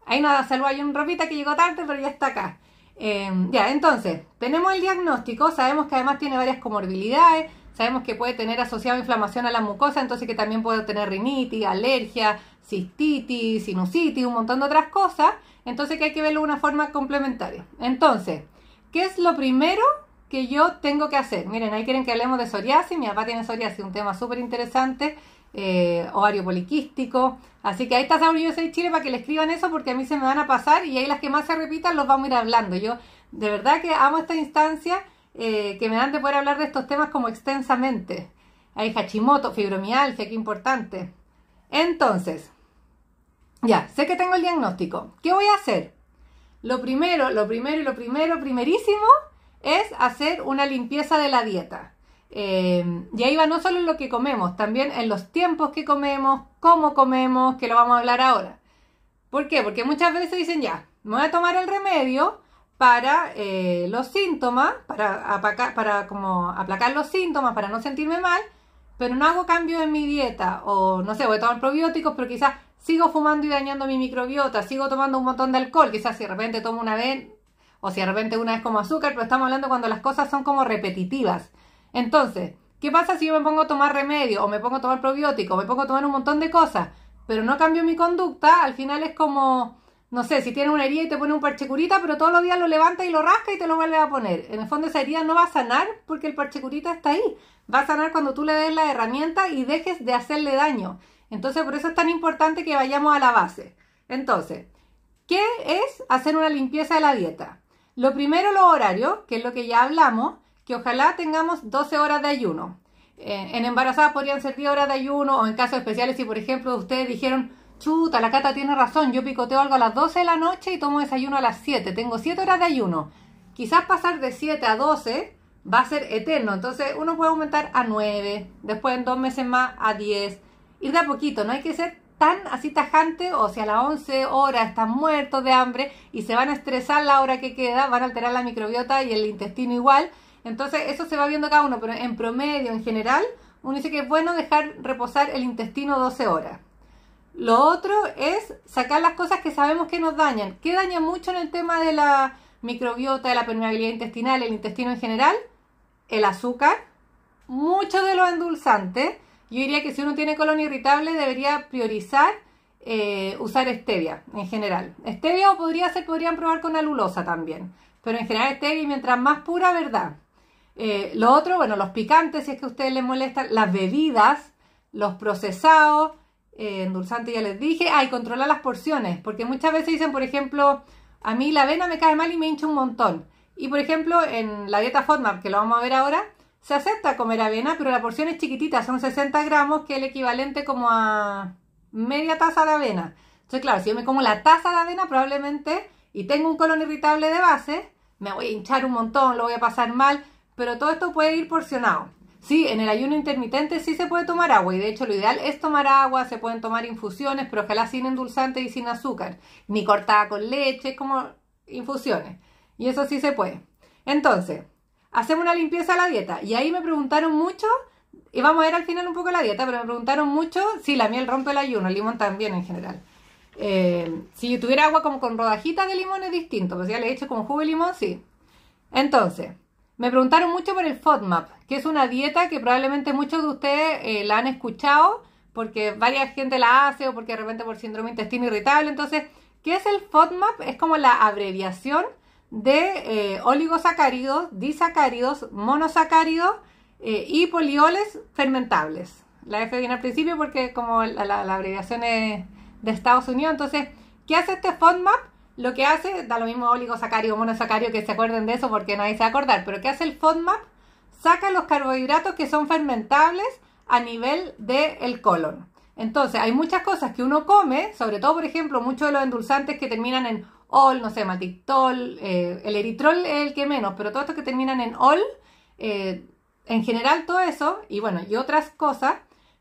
Ahí nada salvo hay un ropita que llegó tarde, pero ya está acá. Eh, ya, entonces, tenemos el diagnóstico, sabemos que además tiene varias comorbilidades, sabemos que puede tener asociado inflamación a la mucosa, entonces que también puede tener rinitis, alergia, cistitis, sinusitis, un montón de otras cosas, entonces que hay que verlo de una forma complementaria. Entonces, ¿qué es lo primero que yo tengo que hacer. Miren, ahí quieren que hablemos de psoriasis. Mi papá tiene psoriasis, un tema súper interesante. Eh, ovario poliquístico. Así que ahí está Saúl soy Chile para que le escriban eso porque a mí se me van a pasar y ahí las que más se repitan los vamos a ir hablando. Yo de verdad que amo esta instancia eh, que me dan de poder hablar de estos temas como extensamente. Hay Hachimoto, fibromialgia, qué importante. Entonces, ya, sé que tengo el diagnóstico. ¿Qué voy a hacer? Lo primero, lo primero y lo primero, primerísimo es hacer una limpieza de la dieta. Eh, y ahí va no solo en lo que comemos, también en los tiempos que comemos, cómo comemos, que lo vamos a hablar ahora. ¿Por qué? Porque muchas veces dicen ya, me voy a tomar el remedio para eh, los síntomas, para, apacar, para como aplacar los síntomas, para no sentirme mal, pero no hago cambio en mi dieta o no sé, voy a tomar probióticos, pero quizás sigo fumando y dañando mi microbiota, sigo tomando un montón de alcohol, quizás si de repente tomo una vez o si de repente una es como azúcar, pero estamos hablando cuando las cosas son como repetitivas. Entonces, ¿qué pasa si yo me pongo a tomar remedio o me pongo a tomar probiótico, o me pongo a tomar un montón de cosas, pero no cambio mi conducta? Al final es como, no sé, si tienes una herida y te pone un parche pero todos los días lo levanta y lo rasca y te lo vuelves a poner. En el fondo esa herida no va a sanar porque el parche está ahí. Va a sanar cuando tú le des la herramienta y dejes de hacerle daño. Entonces, por eso es tan importante que vayamos a la base. Entonces, ¿qué es hacer una limpieza de la dieta? Lo primero, los horarios, que es lo que ya hablamos, que ojalá tengamos 12 horas de ayuno. Eh, en embarazadas podrían ser 10 horas de ayuno o en casos especiales si, por ejemplo, ustedes dijeron, chuta, la Cata tiene razón, yo picoteo algo a las 12 de la noche y tomo desayuno a las 7, tengo 7 horas de ayuno. Quizás pasar de 7 a 12 va a ser eterno, entonces uno puede aumentar a 9, después en dos meses más a 10, ir de a poquito, no hay que ser tan así tajante o sea, a las 11 horas están muertos de hambre y se van a estresar la hora que queda, van a alterar la microbiota y el intestino igual. Entonces eso se va viendo cada uno, pero en promedio, en general, uno dice que es bueno dejar reposar el intestino 12 horas. Lo otro es sacar las cosas que sabemos que nos dañan. ¿Qué daña mucho en el tema de la microbiota, de la permeabilidad intestinal, el intestino en general? El azúcar, mucho de los endulzantes, yo diría que si uno tiene colon irritable debería priorizar eh, usar stevia en general. Stevia o podría ser, podrían probar con alulosa también, pero en general stevia mientras más pura, verdad. Eh, lo otro, bueno, los picantes, si es que a ustedes les molestan, las bebidas, los procesados, eh, endulzantes ya les dije, hay que controlar las porciones, porque muchas veces dicen, por ejemplo, a mí la avena me cae mal y me hincha un montón. Y por ejemplo, en la dieta FODMAP, que lo vamos a ver ahora, se acepta comer avena, pero la porción es chiquitita, son 60 gramos, que es el equivalente como a media taza de avena. Entonces, claro, si yo me como la taza de avena, probablemente, y tengo un colon irritable de base, me voy a hinchar un montón, lo voy a pasar mal, pero todo esto puede ir porcionado. Sí, en el ayuno intermitente sí se puede tomar agua y de hecho lo ideal es tomar agua, se pueden tomar infusiones, pero ojalá sin endulzante y sin azúcar, ni cortada con leche, como infusiones. Y eso sí se puede. Entonces, hacemos una limpieza a la dieta. Y ahí me preguntaron mucho, y vamos a ver al final un poco la dieta, pero me preguntaron mucho si la miel rompe el ayuno, el limón también en general. si eh, si tuviera agua como con rodajitas de limón es distinto, pues ya le he hecho como jugo de limón, sí. Entonces, me preguntaron mucho por el FODMAP, que es una dieta que probablemente muchos de ustedes eh, la han escuchado, porque varias gente la hace o porque de repente por síndrome intestino irritable. Entonces, ¿qué es el FODMAP? Es como la abreviación de eh, oligosacáridos, disacáridos, monosacáridos eh, y polioles fermentables. La F viene al principio porque como la, abreviación es de Estados Unidos, entonces, ¿qué hace este FODMAP? Lo que hace, da lo mismo oligosacárido, monosacárido, que se acuerden de eso porque nadie se va a acordar, pero ¿qué hace el FODMAP? Saca los carbohidratos que son fermentables a nivel del colon. Entonces, hay muchas cosas que uno come, sobre todo, por ejemplo, muchos de los endulzantes que terminan en ol, no sé, maltitol, eh, el eritrol es el que menos, pero todo esto que terminan en ol, eh, en general todo eso, y bueno, y otras cosas,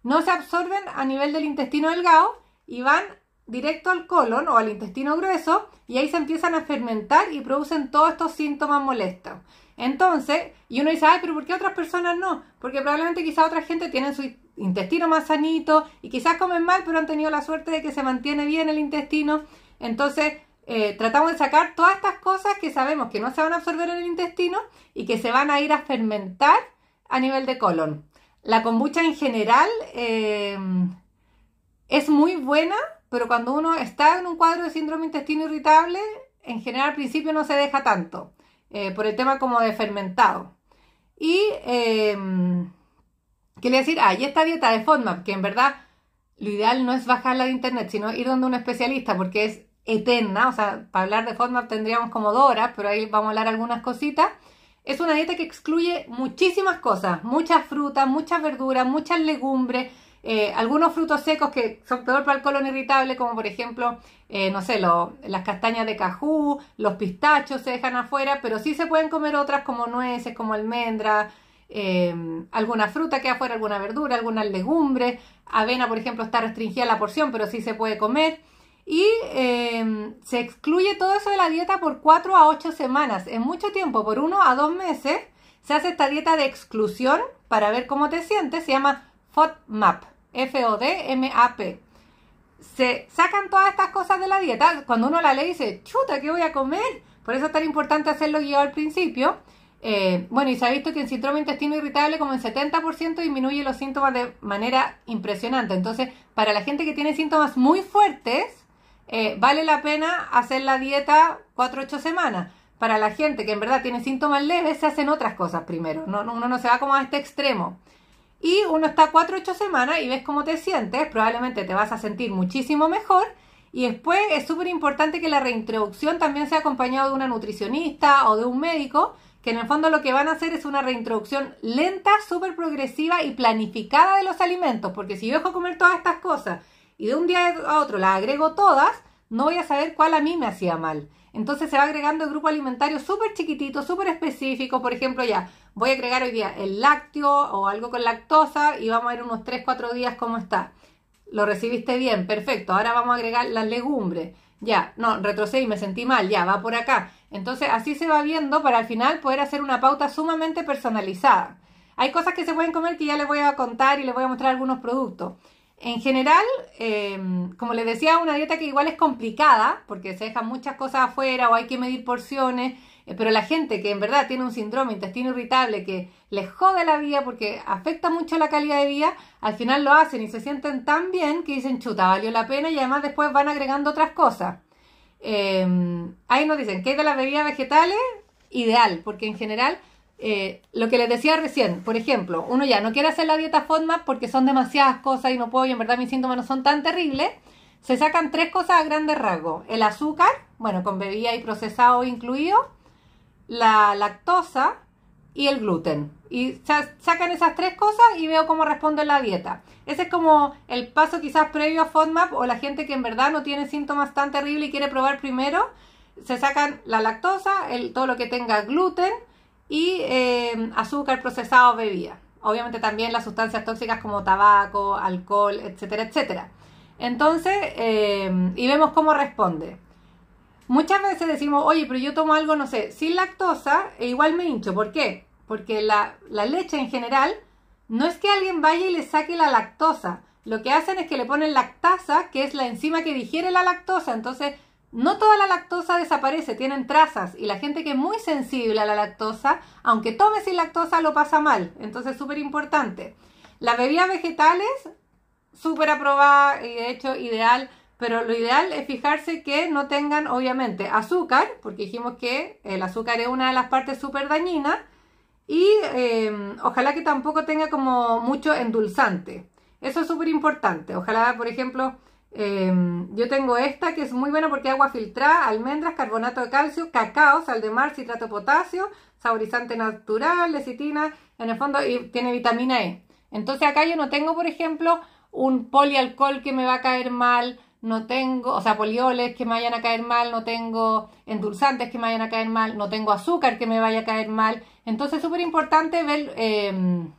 no se absorben a nivel del intestino delgado y van directo al colon o al intestino grueso y ahí se empiezan a fermentar y producen todos estos síntomas molestos. Entonces, y uno dice, ay, pero ¿por qué otras personas no? Porque probablemente quizás otra gente tiene su intestino más sanito y quizás comen mal, pero han tenido la suerte de que se mantiene bien el intestino. Entonces, eh, tratamos de sacar todas estas cosas que sabemos que no se van a absorber en el intestino y que se van a ir a fermentar a nivel de colon. La kombucha en general eh, es muy buena, pero cuando uno está en un cuadro de síndrome intestino irritable, en general al principio no se deja tanto, eh, por el tema como de fermentado. Y, eh, ¿qué decir? Ah, y esta dieta de FODMAP, que en verdad lo ideal no es bajarla de internet, sino ir donde un especialista, porque es eterna, o sea, para hablar de FODMAP tendríamos como dos pero ahí vamos a hablar algunas cositas. Es una dieta que excluye muchísimas cosas, muchas frutas, muchas verduras, muchas legumbres, eh, algunos frutos secos que son peor para el colon irritable, como por ejemplo, eh, no sé, las castañas de cajú, los pistachos se dejan afuera, pero sí se pueden comer otras como nueces, como almendras, eh, alguna fruta que afuera, alguna verdura, algunas legumbres, avena, por ejemplo, está restringida la porción, pero sí se puede comer y em, se excluye todo eso de la dieta por 4 a 8 semanas. En mucho tiempo, por 1 a 2 meses, se hace esta dieta de exclusión para ver cómo te sientes. Se llama FODMAP. F-O-D-M-A-P. Se sacan todas estas cosas de la dieta. Cuando uno la lee dice, chuta, ¿qué voy a comer? Por eso es tan importante hacerlo guiado al principio. Eh, bueno, y se ha visto que el síndrome intestino irritable como en 70% disminuye los síntomas de manera impresionante. Entonces, para la gente que tiene síntomas muy fuertes, eh, vale la pena hacer la dieta 4-8 semanas. Para la gente que en verdad tiene síntomas leves, se hacen otras cosas primero. No, uno no se va como a este extremo. Y uno está 4-8 semanas y ves cómo te sientes, probablemente te vas a sentir muchísimo mejor. Y después es súper importante que la reintroducción también sea acompañada de una nutricionista o de un médico, que en el fondo lo que van a hacer es una reintroducción lenta, súper progresiva y planificada de los alimentos, porque si yo dejo comer todas estas cosas y de un día a otro las agrego todas, no voy a saber cuál a mí me hacía mal. Entonces se va agregando el grupo alimentario súper chiquitito, súper específico. Por ejemplo, ya voy a agregar hoy día el lácteo o algo con lactosa y vamos a ver unos 3-4 días cómo está. Lo recibiste bien, perfecto. Ahora vamos a agregar las legumbres. Ya, no, retrocedí, me sentí mal, ya, va por acá. Entonces así se va viendo para al final poder hacer una pauta sumamente personalizada. Hay cosas que se pueden comer que ya les voy a contar y les voy a mostrar algunos productos en general, em, como les decía, una dieta que igual es complicada, porque se dejan muchas cosas afuera o hay que medir porciones, eh, pero la gente que en verdad tiene un síndrome intestino irritable que les jode la vida porque afecta mucho la calidad de vida, al final lo hacen y se sienten tan bien que dicen chuta, valió la pena y además después van agregando otras cosas. Em, ahí nos dicen, ¿qué es de las bebidas vegetales? Ideal, porque en general eh, lo que les decía recién, por ejemplo, uno ya no quiere hacer la dieta FODMAP porque son demasiadas cosas y no puedo y en verdad mis síntomas no son tan terribles, se sacan tres cosas a grandes rasgos. El azúcar, bueno, con bebida y procesado incluido, la lactosa y el gluten. Y sacan esas tres cosas y veo cómo responde la dieta. Ese es como el paso quizás previo a FODMAP o la gente que en verdad no tiene síntomas tan terribles y quiere probar primero. Se sacan la lactosa, el, todo lo que tenga gluten, y em, azúcar procesado bebida. Obviamente también las sustancias tóxicas como tabaco, alcohol, etcétera, etcétera. Entonces, em, y vemos cómo responde. Muchas veces decimos, oye, pero yo tomo algo, no sé, sin lactosa e igual me hincho. ¿Por qué? Porque la, la leche en general no es que alguien vaya y le saque la lactosa. Lo que hacen es que le ponen lactasa, que es la enzima que digiere la lactosa. Entonces, no toda la lactosa desaparece, tienen trazas y la gente que es muy sensible a la lactosa, aunque tome sin lactosa, lo pasa mal. Entonces, súper importante. Las bebidas vegetales, súper aprobada y de hecho ideal, pero lo ideal es fijarse que no tengan, obviamente, azúcar, porque dijimos que el azúcar es una de las partes súper dañinas, y em, ojalá que tampoco tenga como mucho endulzante. Eso es súper importante. Ojalá, por ejemplo, Em, yo tengo esta que es muy buena porque agua filtrada, almendras, carbonato de calcio, cacao, sal de mar, citrato de potasio, saborizante natural, lecitina, en el fondo y tiene vitamina E. Entonces acá yo no tengo, por ejemplo, un polialcohol que me va a caer mal, no tengo, o sea, polioles que me vayan a caer mal, no tengo endulzantes que me vayan a caer mal, no tengo azúcar que me vaya a caer mal. Entonces es súper importante ver em,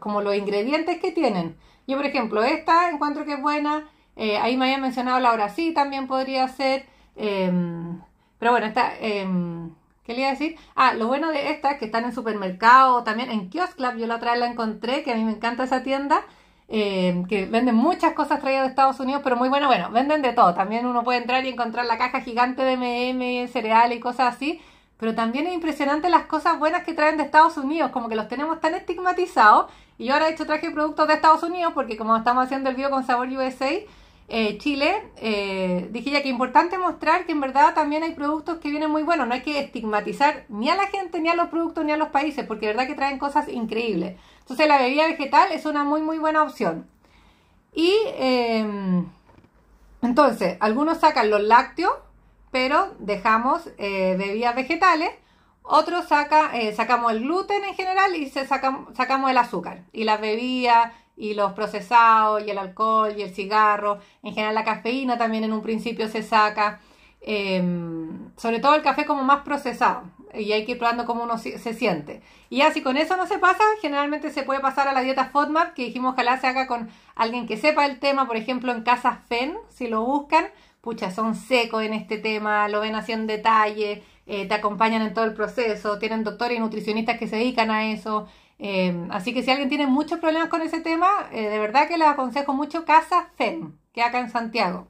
como los ingredientes que tienen. Yo, por ejemplo, esta encuentro que es buena. Eh, ahí me habían mencionado Laura, sí, también podría ser. Em, pero bueno, esta, em, ¿qué le iba a decir? Ah, lo bueno de esta es que están en supermercado, también en Kiosk Club, yo la otra vez la encontré, que a mí me encanta esa tienda, em, que venden muchas cosas traídas de Estados Unidos, pero muy bueno, bueno, venden de todo. También uno puede entrar y encontrar la caja gigante de MM, cereal y cosas así. Pero también es impresionante las cosas buenas que traen de Estados Unidos, como que los tenemos tan estigmatizados. Y yo ahora de hecho traje productos de Estados Unidos, porque como estamos haciendo el video con Sabor USA, eh, Chile, eh, dije ya que es importante mostrar que en verdad también hay productos que vienen muy buenos. No hay que estigmatizar ni a la gente, ni a los productos, ni a los países, porque de verdad que traen cosas increíbles. Entonces la bebida vegetal es una muy, muy buena opción. Y em, entonces, algunos sacan los lácteos, pero dejamos eh, bebidas vegetales. Otros saca, sacamos el gluten en general y se sacamos el azúcar. Y las bebidas y los procesados y el alcohol y el cigarro. En general la cafeína también en un principio se saca. Em, sobre todo el café como más procesado y hay que ir probando cómo uno se siente. Y ya si con eso no se pasa, generalmente se puede pasar a la dieta FODMAP, que dijimos ojalá se haga con alguien que sepa el tema, por ejemplo en Casa FEN, si lo buscan, pucha, son secos en este tema, lo ven así en detalle, eh, te acompañan en todo el proceso, tienen doctores y nutricionistas que se dedican a eso, Em, así que si alguien tiene muchos problemas con ese tema, eh, de verdad que le aconsejo mucho Casa FEM, que acá en Santiago.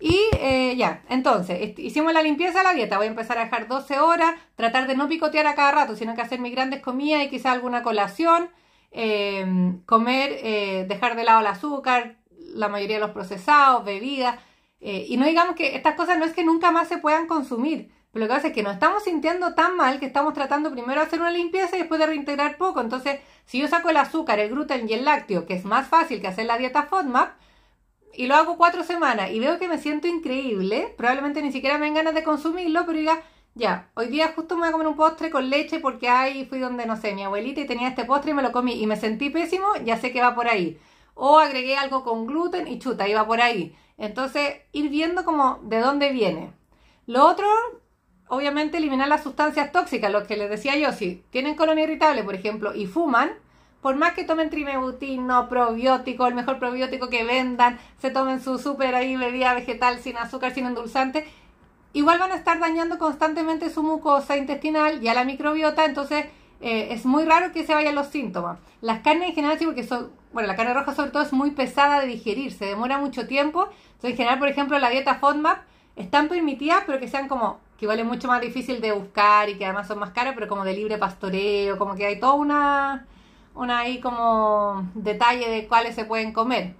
Y eh, ya, entonces, hicimos la limpieza de la dieta. Voy a empezar a dejar 12 horas, tratar de no picotear a cada rato, sino que hacer mis grandes comidas y quizás alguna colación, em, comer, eh, dejar de lado el azúcar, la mayoría de los procesados, bebidas. y no digamos que estas cosas no es que nunca más se puedan consumir, lo que pasa es que nos estamos sintiendo tan mal que estamos tratando primero de hacer una limpieza y después de reintegrar poco. Entonces, si yo saco el azúcar, el gluten y el lácteo, que es más fácil que hacer la dieta FODMAP, y lo hago cuatro semanas y veo que me siento increíble, probablemente ni siquiera me den ganas de consumirlo, pero diga, ya, hoy día justo me voy a comer un postre con leche porque ahí fui donde, no sé, mi abuelita y tenía este postre y me lo comí y me sentí pésimo, ya sé que va por ahí. O agregué algo con gluten y chuta, iba por ahí. Entonces, ir viendo como de dónde viene. Lo otro obviamente eliminar las sustancias tóxicas, lo que les decía yo, si tienen colonia irritable, por ejemplo, y fuman, por más que tomen trimebutino, probiótico, el mejor probiótico que vendan, se tomen su súper ahí bebida vegetal sin azúcar, sin endulzante, igual van a estar dañando constantemente su mucosa intestinal y a la microbiota, entonces eh, es muy raro que se vayan los síntomas. Las carnes en general sí, porque son, bueno, la carne roja sobre todo es muy pesada de digerir, se demora mucho tiempo, entonces en general, por ejemplo, la dieta FODMAP están permitidas, pero que sean como que igual es mucho más difícil de buscar y que además son más caras pero como de libre pastoreo, como que hay toda una, una ahí como detalle de cuáles se pueden comer.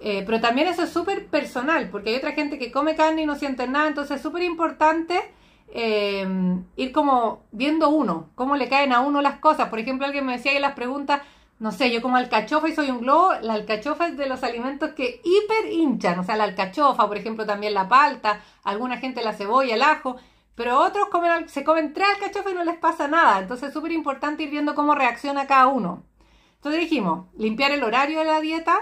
Eh, pero también eso es súper personal, porque hay otra gente que come carne y no siente nada, entonces es súper importante em, ir como viendo uno, cómo le caen a uno las cosas. Por ejemplo, alguien me decía ahí las preguntas, no sé, yo como alcachofa y soy un globo, la alcachofa es de los alimentos que hiper hinchan, o sea, la alcachofa, por ejemplo, también la palta, alguna gente la cebolla, el ajo, pero otros comen, se comen tres alcachofas y no les pasa nada. Entonces es súper importante ir viendo cómo reacciona cada uno. Entonces dijimos, limpiar el horario de la dieta,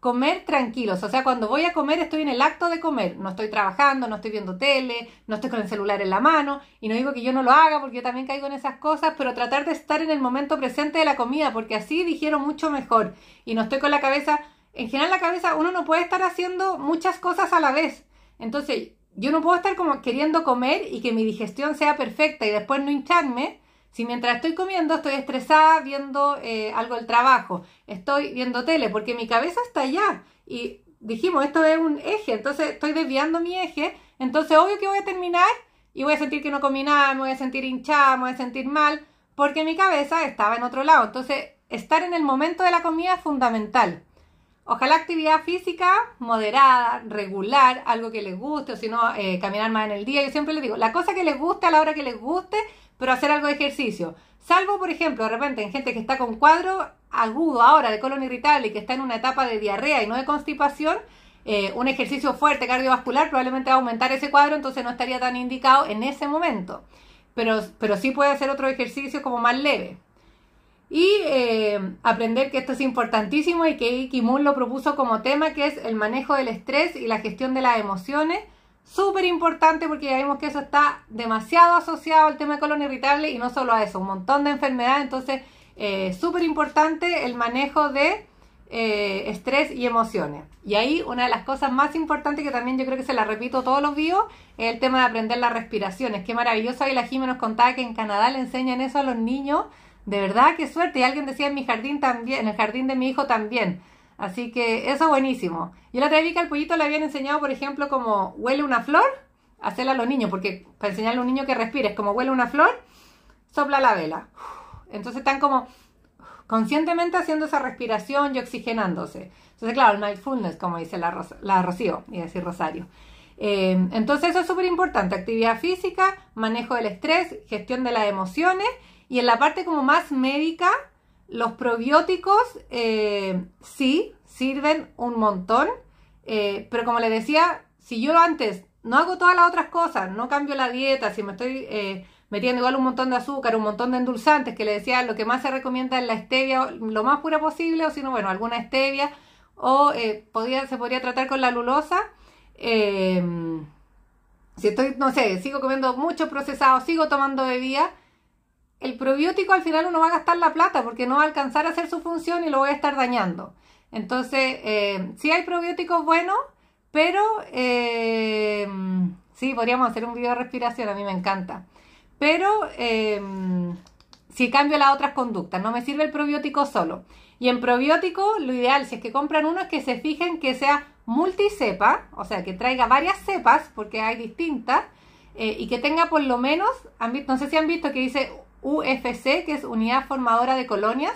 comer tranquilos. O sea, cuando voy a comer estoy en el acto de comer. No estoy trabajando, no estoy viendo tele, no estoy con el celular en la mano. Y no digo que yo no lo haga porque yo también caigo en esas cosas, pero tratar de estar en el momento presente de la comida porque así dijeron mucho mejor. Y no estoy con la cabeza... En general la cabeza uno no puede estar haciendo muchas cosas a la vez. Entonces, yo no puedo estar como queriendo comer y que mi digestión sea perfecta y después no hincharme. Si mientras estoy comiendo estoy estresada viendo eh, algo del trabajo, estoy viendo tele, porque mi cabeza está allá. Y dijimos, esto es un eje, entonces estoy desviando mi eje, entonces obvio que voy a terminar y voy a sentir que no comí nada, me voy a sentir hinchada, me voy a sentir mal, porque mi cabeza estaba en otro lado. Entonces, estar en el momento de la comida es fundamental. Ojalá actividad física moderada, regular, algo que les guste, o si no, eh, caminar más en el día. Yo siempre les digo, la cosa que les guste a la hora que les guste, pero hacer algo de ejercicio. Salvo, por ejemplo, de repente en gente que está con cuadro agudo ahora de colon irritable y que está en una etapa de diarrea y no de constipación, eh, un ejercicio fuerte cardiovascular probablemente va a aumentar ese cuadro, entonces no estaría tan indicado en ese momento. Pero, pero sí puede hacer otro ejercicio como más leve y eh, aprender que esto es importantísimo y que Kimul lo propuso como tema, que es el manejo del estrés y la gestión de las emociones. Súper importante porque ya vimos que eso está demasiado asociado al tema de colon irritable y no solo a eso, un montón de enfermedades. Entonces, eh, súper importante el manejo de eh, estrés y emociones. Y ahí una de las cosas más importantes que también yo creo que se la repito todos los días es el tema de aprender las respiraciones. Qué maravilloso. Y la Jimena nos contaba que en Canadá le enseñan eso a los niños de verdad, qué suerte. Y alguien decía en mi jardín también, en el jardín de mi hijo también. Así que eso buenísimo. Yo la otra vez vi que al pollito le habían enseñado, por ejemplo, como huele una flor, hacerla a los niños, porque para enseñarle a un niño que respire, es como huele una flor, sopla la vela. Entonces están como conscientemente haciendo esa respiración y oxigenándose. Entonces, claro, el mindfulness, como dice la, Rocío, y decir Rosario. Eh, entonces, eso es súper importante. Actividad física, manejo del estrés, gestión de las emociones y en la parte como más médica, los probióticos eh, sí sirven un montón, eh, pero como les decía, si yo antes no hago todas las otras cosas, no cambio la dieta, si me estoy eh, metiendo igual un montón de azúcar, un montón de endulzantes, que les decía, lo que más se recomienda es la stevia lo más pura posible, o si no, bueno, alguna stevia, o podía, se podría tratar con la lulosa. si estoy, no sé, sigo comiendo mucho procesado, sigo tomando bebidas, el probiótico al final uno va a gastar la plata porque no va a alcanzar a hacer su función y lo voy a estar dañando. Entonces, eh, sí hay probióticos buenos, pero eh, sí, podríamos hacer un video de respiración, a mí me encanta. Pero eh, si cambio las otras conductas, no me sirve el probiótico solo. Y en probiótico, lo ideal, si es que compran uno, es que se fijen que sea multicepa, o sea, que traiga varias cepas, porque hay distintas, y que tenga por lo menos, no sé si han visto que dice UFC, que es Unidad Formadora de Colonias.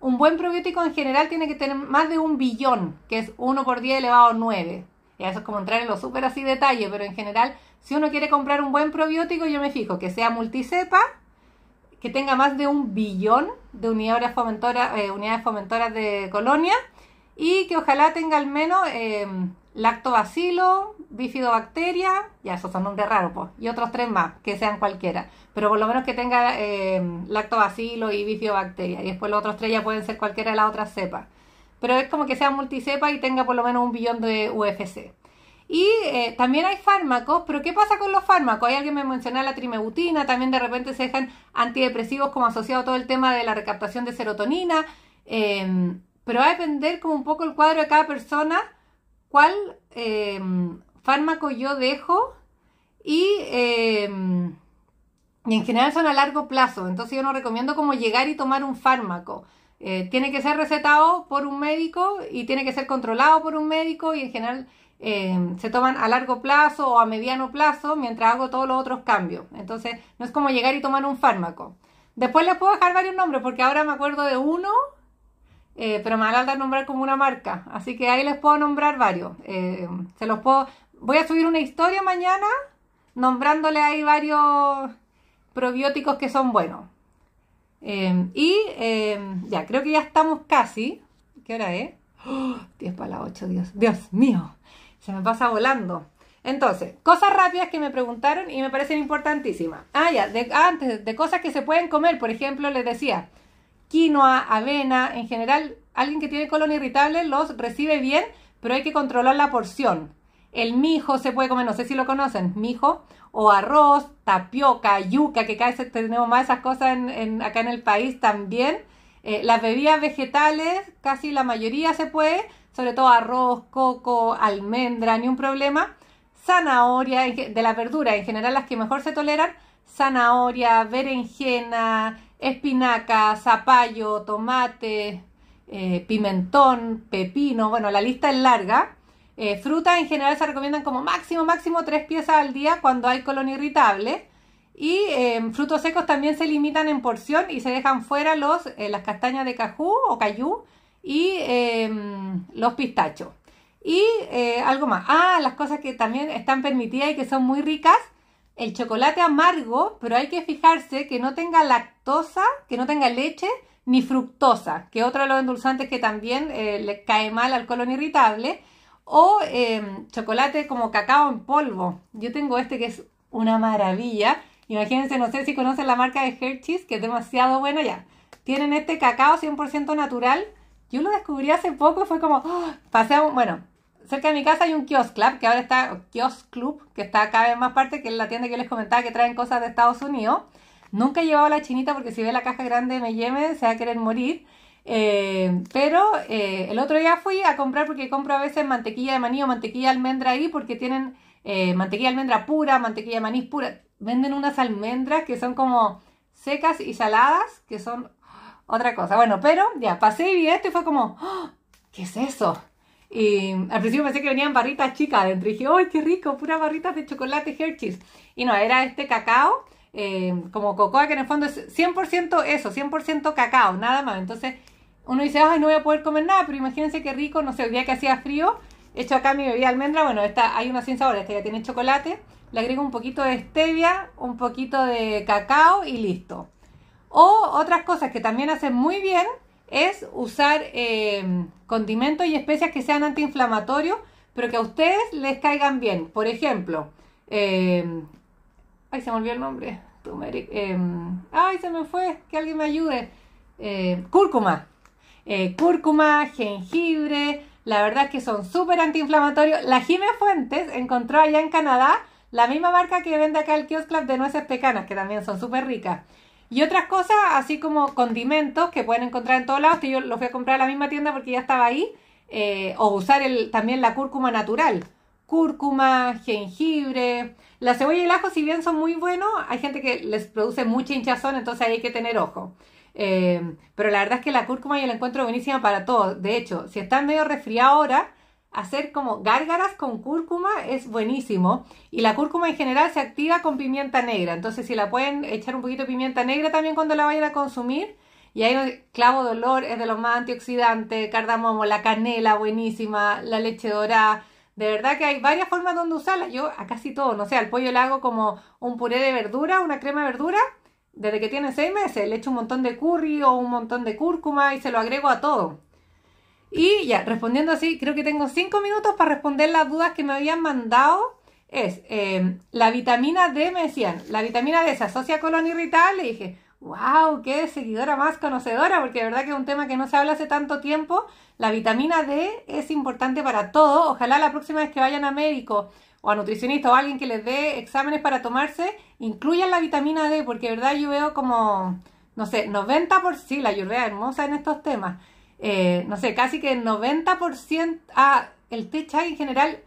Un buen probiótico en general tiene que tener más de un billón, que es 1 por 10 elevado a 9. Y eso es como entrar en los súper así detalle, pero en general, si uno quiere comprar un buen probiótico, yo me fijo que sea multicepa, que tenga más de un billón de unidades fomentoras, eh, unidades fomentoras de colonia y que ojalá tenga al menos eh, lactobacilo, bifidobacteria, ya esos son nombres raros, pues, y otros tres más, que sean cualquiera, pero por lo menos que tenga eh, lactobacilo y bifidobacteria, y después los otros tres ya pueden ser cualquiera de las otras cepas, pero es como que sea multicepa y tenga por lo menos un billón de UFC. Y eh, también hay fármacos, pero ¿qué pasa con los fármacos? Hay alguien me menciona la trimeutina, también de repente se dejan antidepresivos como asociado a todo el tema de la recaptación de serotonina, eh, pero va a depender como un poco el cuadro de cada persona cuál em, fármaco yo dejo y, em, y, en general son a largo plazo. Entonces yo no recomiendo como llegar y tomar un fármaco. Eh, tiene que ser recetado por un médico y tiene que ser controlado por un médico y en general em, se toman a largo plazo o a mediano plazo mientras hago todos los otros cambios. Entonces no es como llegar y tomar un fármaco. Después les puedo dejar varios nombres porque ahora me acuerdo de uno eh, pero me van a nombrar como una marca. Así que ahí les puedo nombrar varios. Eh, se los puedo. Voy a subir una historia mañana nombrándole ahí varios probióticos que son buenos. Em, y em, ya, creo que ya estamos casi. ¿Qué hora es? 10 para las 8, Dios. Dios mío, se me pasa volando. Entonces, cosas rápidas que me preguntaron y me parecen importantísimas. Ah, ya, antes, de cosas que se pueden comer, por ejemplo, les decía, quinoa, avena, en general, alguien que tiene colon irritable los recibe bien, pero hay que controlar la porción. El mijo se puede comer, no sé si lo conocen, mijo, o arroz, tapioca, yuca, que cada vez tenemos más esas cosas acá en el país también. Eh, las bebidas vegetales, casi la mayoría se puede, sobre todo arroz, coco, almendra, ni un problema. Zanahoria, de la verdura, en general las que mejor se toleran, zanahoria, berenjena, espinaca, zapallo, tomate, eh, pimentón, pepino, bueno, la lista es larga. Eh, frutas en general se recomiendan como máximo, máximo tres piezas al día cuando hay colon irritable. Y em, frutos secos también se limitan en porción y se dejan fuera los, eh, las castañas de cajú o cayú y em, los pistachos. Y algo más. Ah, las cosas que también están permitidas y que son muy ricas el chocolate amargo, pero hay que fijarse que no tenga lactosa, que no tenga leche ni fructosa, que otro de los endulzantes que también eh, le cae mal al colon irritable, o em, chocolate como cacao en polvo. Yo tengo este que es una maravilla. Imagínense, no sé si conocen la marca de Hershey's, que es demasiado buena ya. Tienen este cacao 100% natural. Yo lo descubrí hace poco y fue como, oh, un, bueno, cerca de mi casa hay un kiosk club, que ahora está, kiosk club, que está cada vez más parte, que es la tienda que les comentaba que traen cosas de Estados Unidos. Nunca he llevado la chinita porque si ve la caja grande me lleve se va a querer morir. Eh, pero eh, el otro día fui a comprar porque compro a veces mantequilla de maní o mantequilla de almendra ahí porque tienen eh, mantequilla de almendra pura, mantequilla de maní pura. Venden unas almendras que son como secas y saladas, que son otra cosa. Bueno, pero ya pasé y vi esto y fue como, ¡Ah! ¿qué es eso? Y al principio pensé que venían barritas chicas dentro. Y dije, ¡ay, qué rico! Puras barritas de chocolate Hershey's. Y no, era este cacao, eh, como cocoa, que en el fondo es 100% eso, 100% cacao, nada más. Entonces uno dice, ¡ay, no voy a poder comer nada! Pero imagínense qué rico, no sé, el día que hacía frío, hecho acá mi bebida almendra. Bueno, esta, hay una sin sabor, esta ya tiene chocolate. Le agrego un poquito de stevia, un poquito de cacao y listo. O otras cosas que también hacen muy bien es usar eh, condimentos y especias que sean antiinflamatorios, pero que a ustedes les caigan bien. Por ejemplo, em, ay, se me olvidó el nombre. Em, ay, se me fue, que alguien me ayude. Em, cúrcuma. Eh, cúrcuma, jengibre, la verdad es que son súper antiinflamatorios. La Jime Fuentes encontró allá en Canadá la misma marca que vende acá el Kiosk Club de nueces pecanas, que también son súper ricas. Y otras cosas, así como condimentos que pueden encontrar en todos lados, que yo los voy a comprar a la misma tienda porque ya estaba ahí, eh, o usar el, también la cúrcuma natural. Cúrcuma, jengibre, la cebolla y el ajo, si bien son muy buenos, hay gente que les produce mucha hinchazón, entonces ahí hay que tener ojo. Eh, pero la verdad es que la cúrcuma yo la encuentro buenísima para todo. De hecho, si están medio resfriados ahora, hacer como gárgaras con cúrcuma es buenísimo. Y la cúrcuma en general se activa con pimienta negra. Entonces, si la pueden echar un poquito de pimienta negra también cuando la vayan a consumir. Y ahí clavo de olor es de los más antioxidantes, cardamomo, la canela buenísima, la leche dorada. De verdad que hay varias formas donde usarla. Yo a casi todo, no sé, al pollo le hago como un puré de verdura, una crema de verdura. Desde que tiene seis meses le echo un montón de curry o un montón de cúrcuma y se lo agrego a todo. Y ya, respondiendo así, creo que tengo cinco minutos para responder las dudas que me habían mandado. Es, eh, la vitamina D me decían, la vitamina D se asocia a colon irritable. Y dije, wow, qué seguidora más conocedora, porque de verdad que es un tema que no se habla hace tanto tiempo. La vitamina D es importante para todo. Ojalá la próxima vez que vayan a médico o a nutricionista o a alguien que les dé exámenes para tomarse, incluyan la vitamina D, porque de verdad yo veo como, no sé, 90%, sí, la lluvia hermosa en estos temas. Eh, no sé, casi que el 90%, ah, el té chai en general,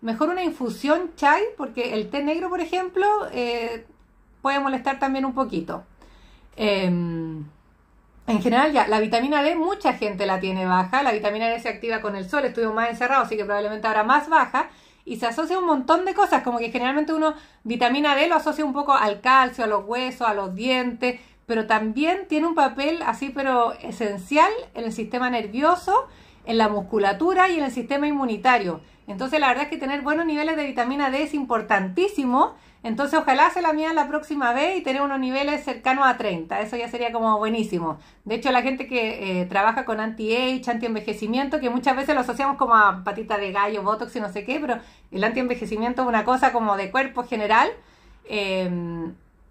mejor una infusión chai, porque el té negro, por ejemplo, eh, puede molestar también un poquito. Em, en general, ya, la vitamina D mucha gente la tiene baja, la vitamina D se activa con el sol, estuvimos más encerrado, así que probablemente ahora más baja, y se asocia un montón de cosas, como que generalmente uno vitamina D lo asocia un poco al calcio, a los huesos, a los dientes, pero también tiene un papel así pero esencial en el sistema nervioso, en la musculatura y en el sistema inmunitario. Entonces la verdad es que tener buenos niveles de vitamina D es importantísimo. Entonces ojalá se la mía la próxima vez y tener unos niveles cercanos a 30. Eso ya sería como buenísimo. De hecho la gente que eh, trabaja con anti-age, anti-envejecimiento, que muchas veces lo asociamos como a patita de gallo, botox y no sé qué, pero el anti-envejecimiento es una cosa como de cuerpo general. Eh,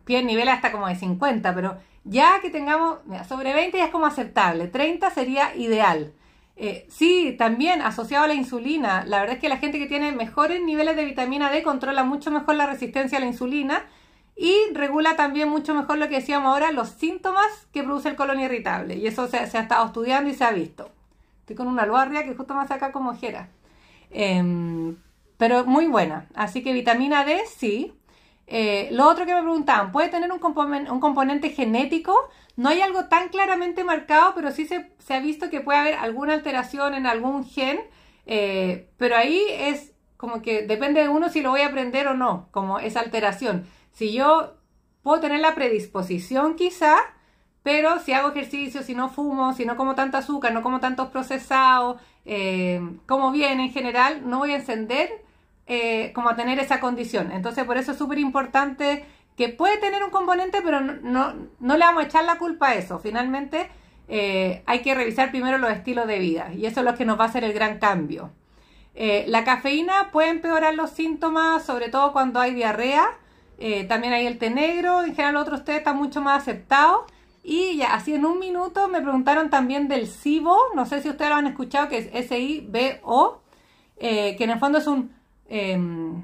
pie nivel hasta como de 50, pero ya que tengamos, sobre 20 ya es como aceptable, 30 sería ideal. Eh, sí, también asociado a la insulina, la verdad es que la gente que tiene mejores niveles de vitamina D controla mucho mejor la resistencia a la insulina y regula también mucho mejor lo que decíamos ahora, los síntomas que produce el colon irritable. Y eso se, ha estado estudiando y se ha visto. Estoy con una luarria que justo más acá como ojera. Em, pero muy buena. Así que vitamina D, sí. Eh, lo otro que me preguntaban, ¿puede tener un, un, componente genético? No hay algo tan claramente marcado, pero sí se, ha visto que puede haber alguna alteración en algún gen, eh, pero ahí es como que depende de uno si lo voy a aprender o no, como esa alteración. Si yo puedo tener la predisposición quizá, pero si hago ejercicio, si no fumo, si no como tanto azúcar, no como tantos procesados, eh, como bien en general, no voy a encender eh, como tener esa condición. Entonces, por eso es súper importante que puede tener un componente, pero no, le vamos a echar la culpa a eso. Finalmente, eh, hay que revisar primero los estilos de vida y eso es lo que nos va a hacer el gran cambio. Eh, la cafeína puede empeorar los síntomas, sobre todo cuando hay diarrea. también hay el té negro, en general otro té está mucho más aceptado Y ya, así en un minuto me preguntaron también del SIBO, no sé si ustedes lo han escuchado, que es S-I-B-O, que en el fondo es un Em,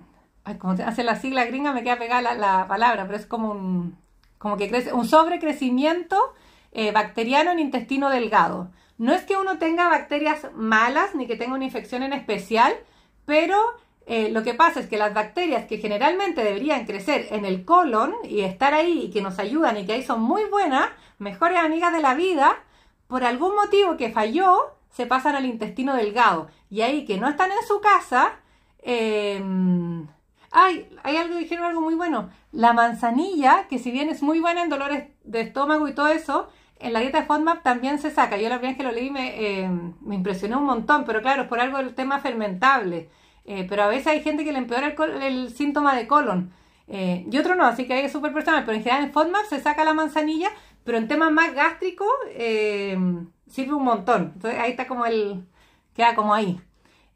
como se hace la sigla gringa, me queda pegada la, palabra, pero es como un, como que crece, un sobrecrecimiento eh, bacteriano en intestino delgado. No es que uno tenga bacterias malas ni que tenga una infección en especial, pero eh, lo que pasa es que las bacterias que generalmente deberían crecer en el colon y estar ahí y que nos ayudan y que ahí son muy buenas, mejores amigas de la vida, por algún motivo que falló, se pasan al intestino delgado y ahí que no están en su casa, Em, hay algo, dijeron algo muy bueno. La manzanilla, que si bien es muy buena en dolores de estómago y todo eso, en la dieta de FODMAP también se saca. Yo la primera vez que lo leí me, em, impresionó un montón, pero claro, es por algo el tema fermentable. Eh, pero a veces hay gente que le empeora el, síntoma de colon. Eh, y otro no, así que ahí es súper personal. Pero en general en FODMAP se saca la manzanilla, pero en temas más gástricos em, sirve un montón. Entonces ahí está como el... queda como ahí.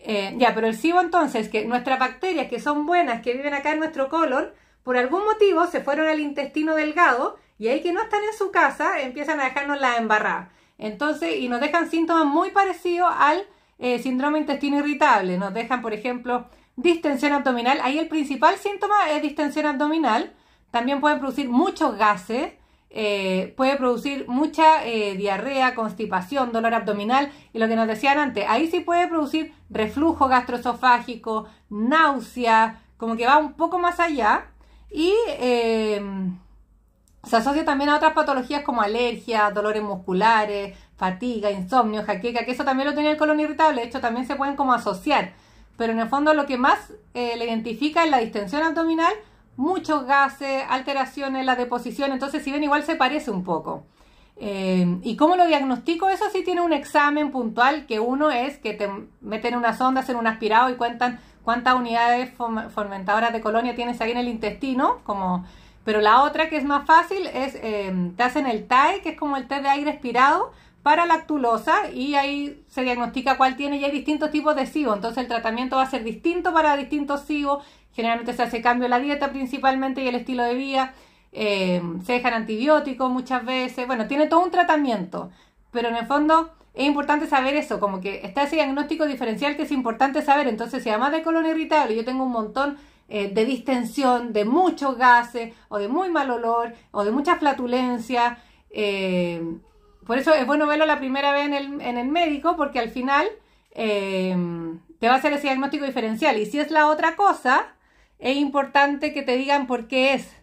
Eh, ya, pero el SIBO entonces, que nuestras bacterias que son buenas, que viven acá en nuestro colon, por algún motivo se fueron al intestino delgado y ahí que no están en su casa empiezan a dejarnos la embarrada. Entonces, y nos dejan síntomas muy parecidos al eh, síndrome intestino irritable. Nos dejan, por ejemplo, distensión abdominal. Ahí el principal síntoma es distensión abdominal. También pueden producir muchos gases, eh, puede producir mucha eh, diarrea, constipación, dolor abdominal y lo que nos decían antes, ahí sí puede producir reflujo gastroesofágico, náusea, como que va un poco más allá y eh, se asocia también a otras patologías como alergias, dolores musculares, fatiga, insomnio, jaqueca, que eso también lo tiene el colon irritable, de hecho también se pueden como asociar, pero en el fondo lo que más le identifica es la distensión abdominal, muchos gases, alteraciones en la deposición, entonces si ven igual se parece un poco. Eh, ¿Y cómo lo diagnostico? Eso sí tiene un examen puntual que uno es que te meten unas sondas en un aspirado y cuentan cuántas unidades fomentadoras de colonia tienes ahí en el intestino, como... Pero la otra que es más fácil es, eh, te hacen el TAE, que es como el test de aire expirado para lactulosa y ahí se diagnostica cuál tiene y hay distintos tipos de SIBO. Entonces el tratamiento va a ser distinto para distintos SIBO Generalmente se hace cambio en la dieta principalmente y el estilo de vida. Eh, se dejan antibióticos muchas veces. Bueno, tiene todo un tratamiento. Pero en el fondo es importante saber eso, como que está ese diagnóstico diferencial que es importante saber. Entonces, si además de colon irritable yo tengo un montón eh, de distensión, de muchos gases, o de muy mal olor, o de mucha flatulencia. Eh, por eso es bueno verlo la primera vez en el, médico, porque al final te va a hacer ese diagnóstico diferencial. Y si es la otra cosa, es importante que te digan por qué es.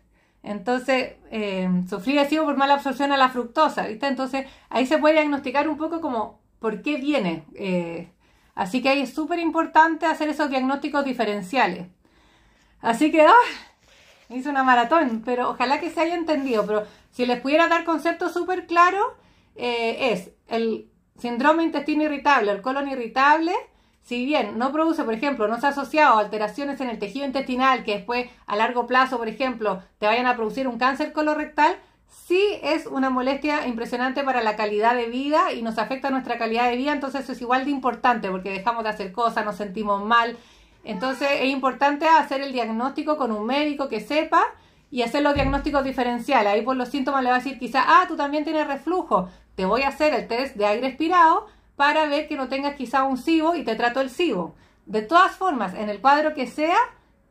Entonces, eh, sufrir ha por mala absorción a la fructosa, ¿viste? Entonces, ahí se puede diagnosticar un poco como por qué viene. Eh, así que ahí es súper importante hacer esos diagnósticos diferenciales. Así que, ah, hice una maratón, pero ojalá que se haya entendido. Pero si les pudiera dar conceptos súper claros, eh, es el síndrome intestino irritable, el colon irritable, si bien no produce, por ejemplo, no se ha asociado a alteraciones en el tejido intestinal que después a largo plazo, por ejemplo, te vayan a producir un cáncer colorectal, sí es una molestia impresionante para la calidad de vida y nos afecta nuestra calidad de vida, entonces eso es igual de importante porque dejamos de hacer cosas, nos sentimos mal. Entonces es importante hacer el diagnóstico con un médico que sepa y hacer los diagnósticos diferenciales. Ahí por los síntomas le va a decir quizá, ah, tú también tienes reflujo, te voy a hacer el test de aire expirado para ver que no tengas quizá un cibo y te trato el cibo. De todas formas, en el cuadro que sea,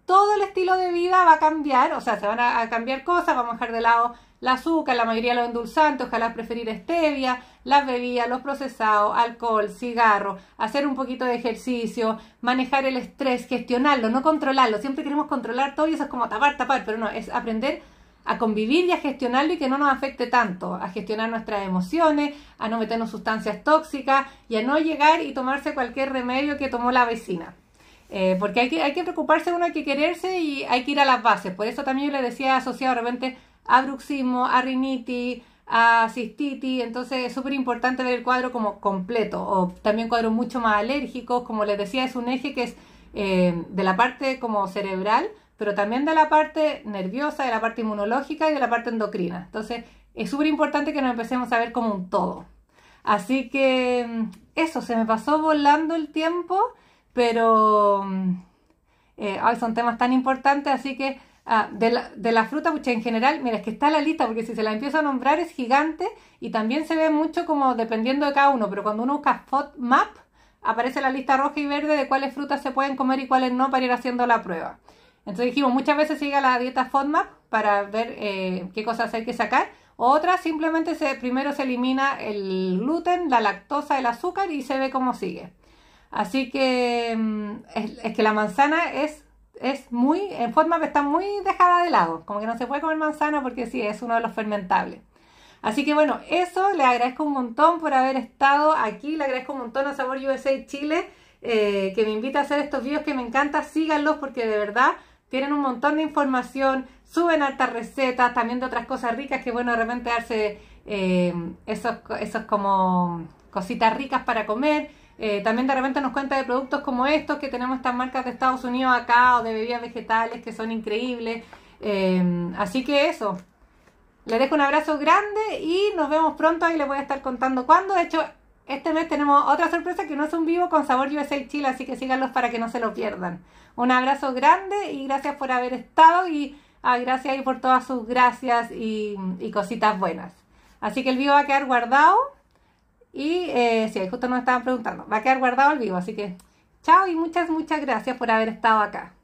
todo el estilo de vida va a cambiar, o sea, se van a, cambiar cosas, vamos a dejar de lado el azúcar, la mayoría de los endulzantes, ojalá preferir stevia, las bebidas, los procesados, alcohol, cigarro, hacer un poquito de ejercicio, manejar el estrés, gestionarlo, no controlarlo. Siempre queremos controlar todo y eso es como tapar, tapar, pero no, es aprender a convivir y a gestionarlo y que no nos afecte tanto, a gestionar nuestras emociones, a no meternos sustancias tóxicas y a no llegar y tomarse cualquier remedio que tomó la vecina. Eh, porque hay que, preocuparse uno, hay que quererse y hay que ir a las bases. Por eso también yo le decía asociado de repente a bruxismo, a rinitis, a cistitis. Entonces es súper importante ver el cuadro como completo o también cuadros mucho más alérgicos. Como les decía, es un eje que es eh, de la parte como cerebral pero también de la parte nerviosa, de la parte inmunológica y de la parte endocrina. Entonces, es súper importante que nos empecemos a ver como un todo. Así que mm, eso, se me pasó volando el tiempo, pero mm, eh, son temas tan importantes, así que ah, de, la, fruta, en general, mira, es que está la lista, porque si se la empiezo a nombrar es gigante y también se ve mucho como dependiendo de cada uno, pero cuando uno busca FODMAP, map, aparece la lista roja y verde de cuáles frutas se pueden comer y cuáles no para ir haciendo la prueba. Entonces dijimos, muchas veces siga la dieta FODMAP para ver eh, qué cosas hay que sacar. Otra, simplemente se, primero se elimina el gluten, la lactosa, el azúcar y se ve cómo sigue. Así que mm, es, que la manzana es, es muy, en FODMAP está muy dejada de lado, como que no se puede comer manzana porque sí, es uno de los fermentables. Así que bueno, eso le agradezco un montón por haber estado aquí, le agradezco un montón a Sabor USA Chile eh, que me invita a hacer estos vídeos que me encanta, síganlos porque de verdad tienen un montón de información, suben altas recetas, también de otras cosas ricas que bueno, de repente darse eh, esos, esos como cositas ricas para comer. Eh, también de repente nos cuenta de productos como estos que tenemos estas marcas de Estados Unidos acá o de bebidas vegetales que son increíbles. Eh, así que eso. Les dejo un abrazo grande y nos vemos pronto. Ahí les voy a estar contando cuándo. De hecho, este mes tenemos otra sorpresa que no es un vivo con Sabor USA Chile, así que síganlos para que no se lo pierdan. Un abrazo grande y gracias por haber estado y ah, gracias y por todas sus gracias y, cositas buenas. Así que el vivo va a quedar guardado y si eh, sí, justo nos estaban preguntando, va a quedar guardado el vivo, así que chao y muchas, muchas gracias por haber estado acá.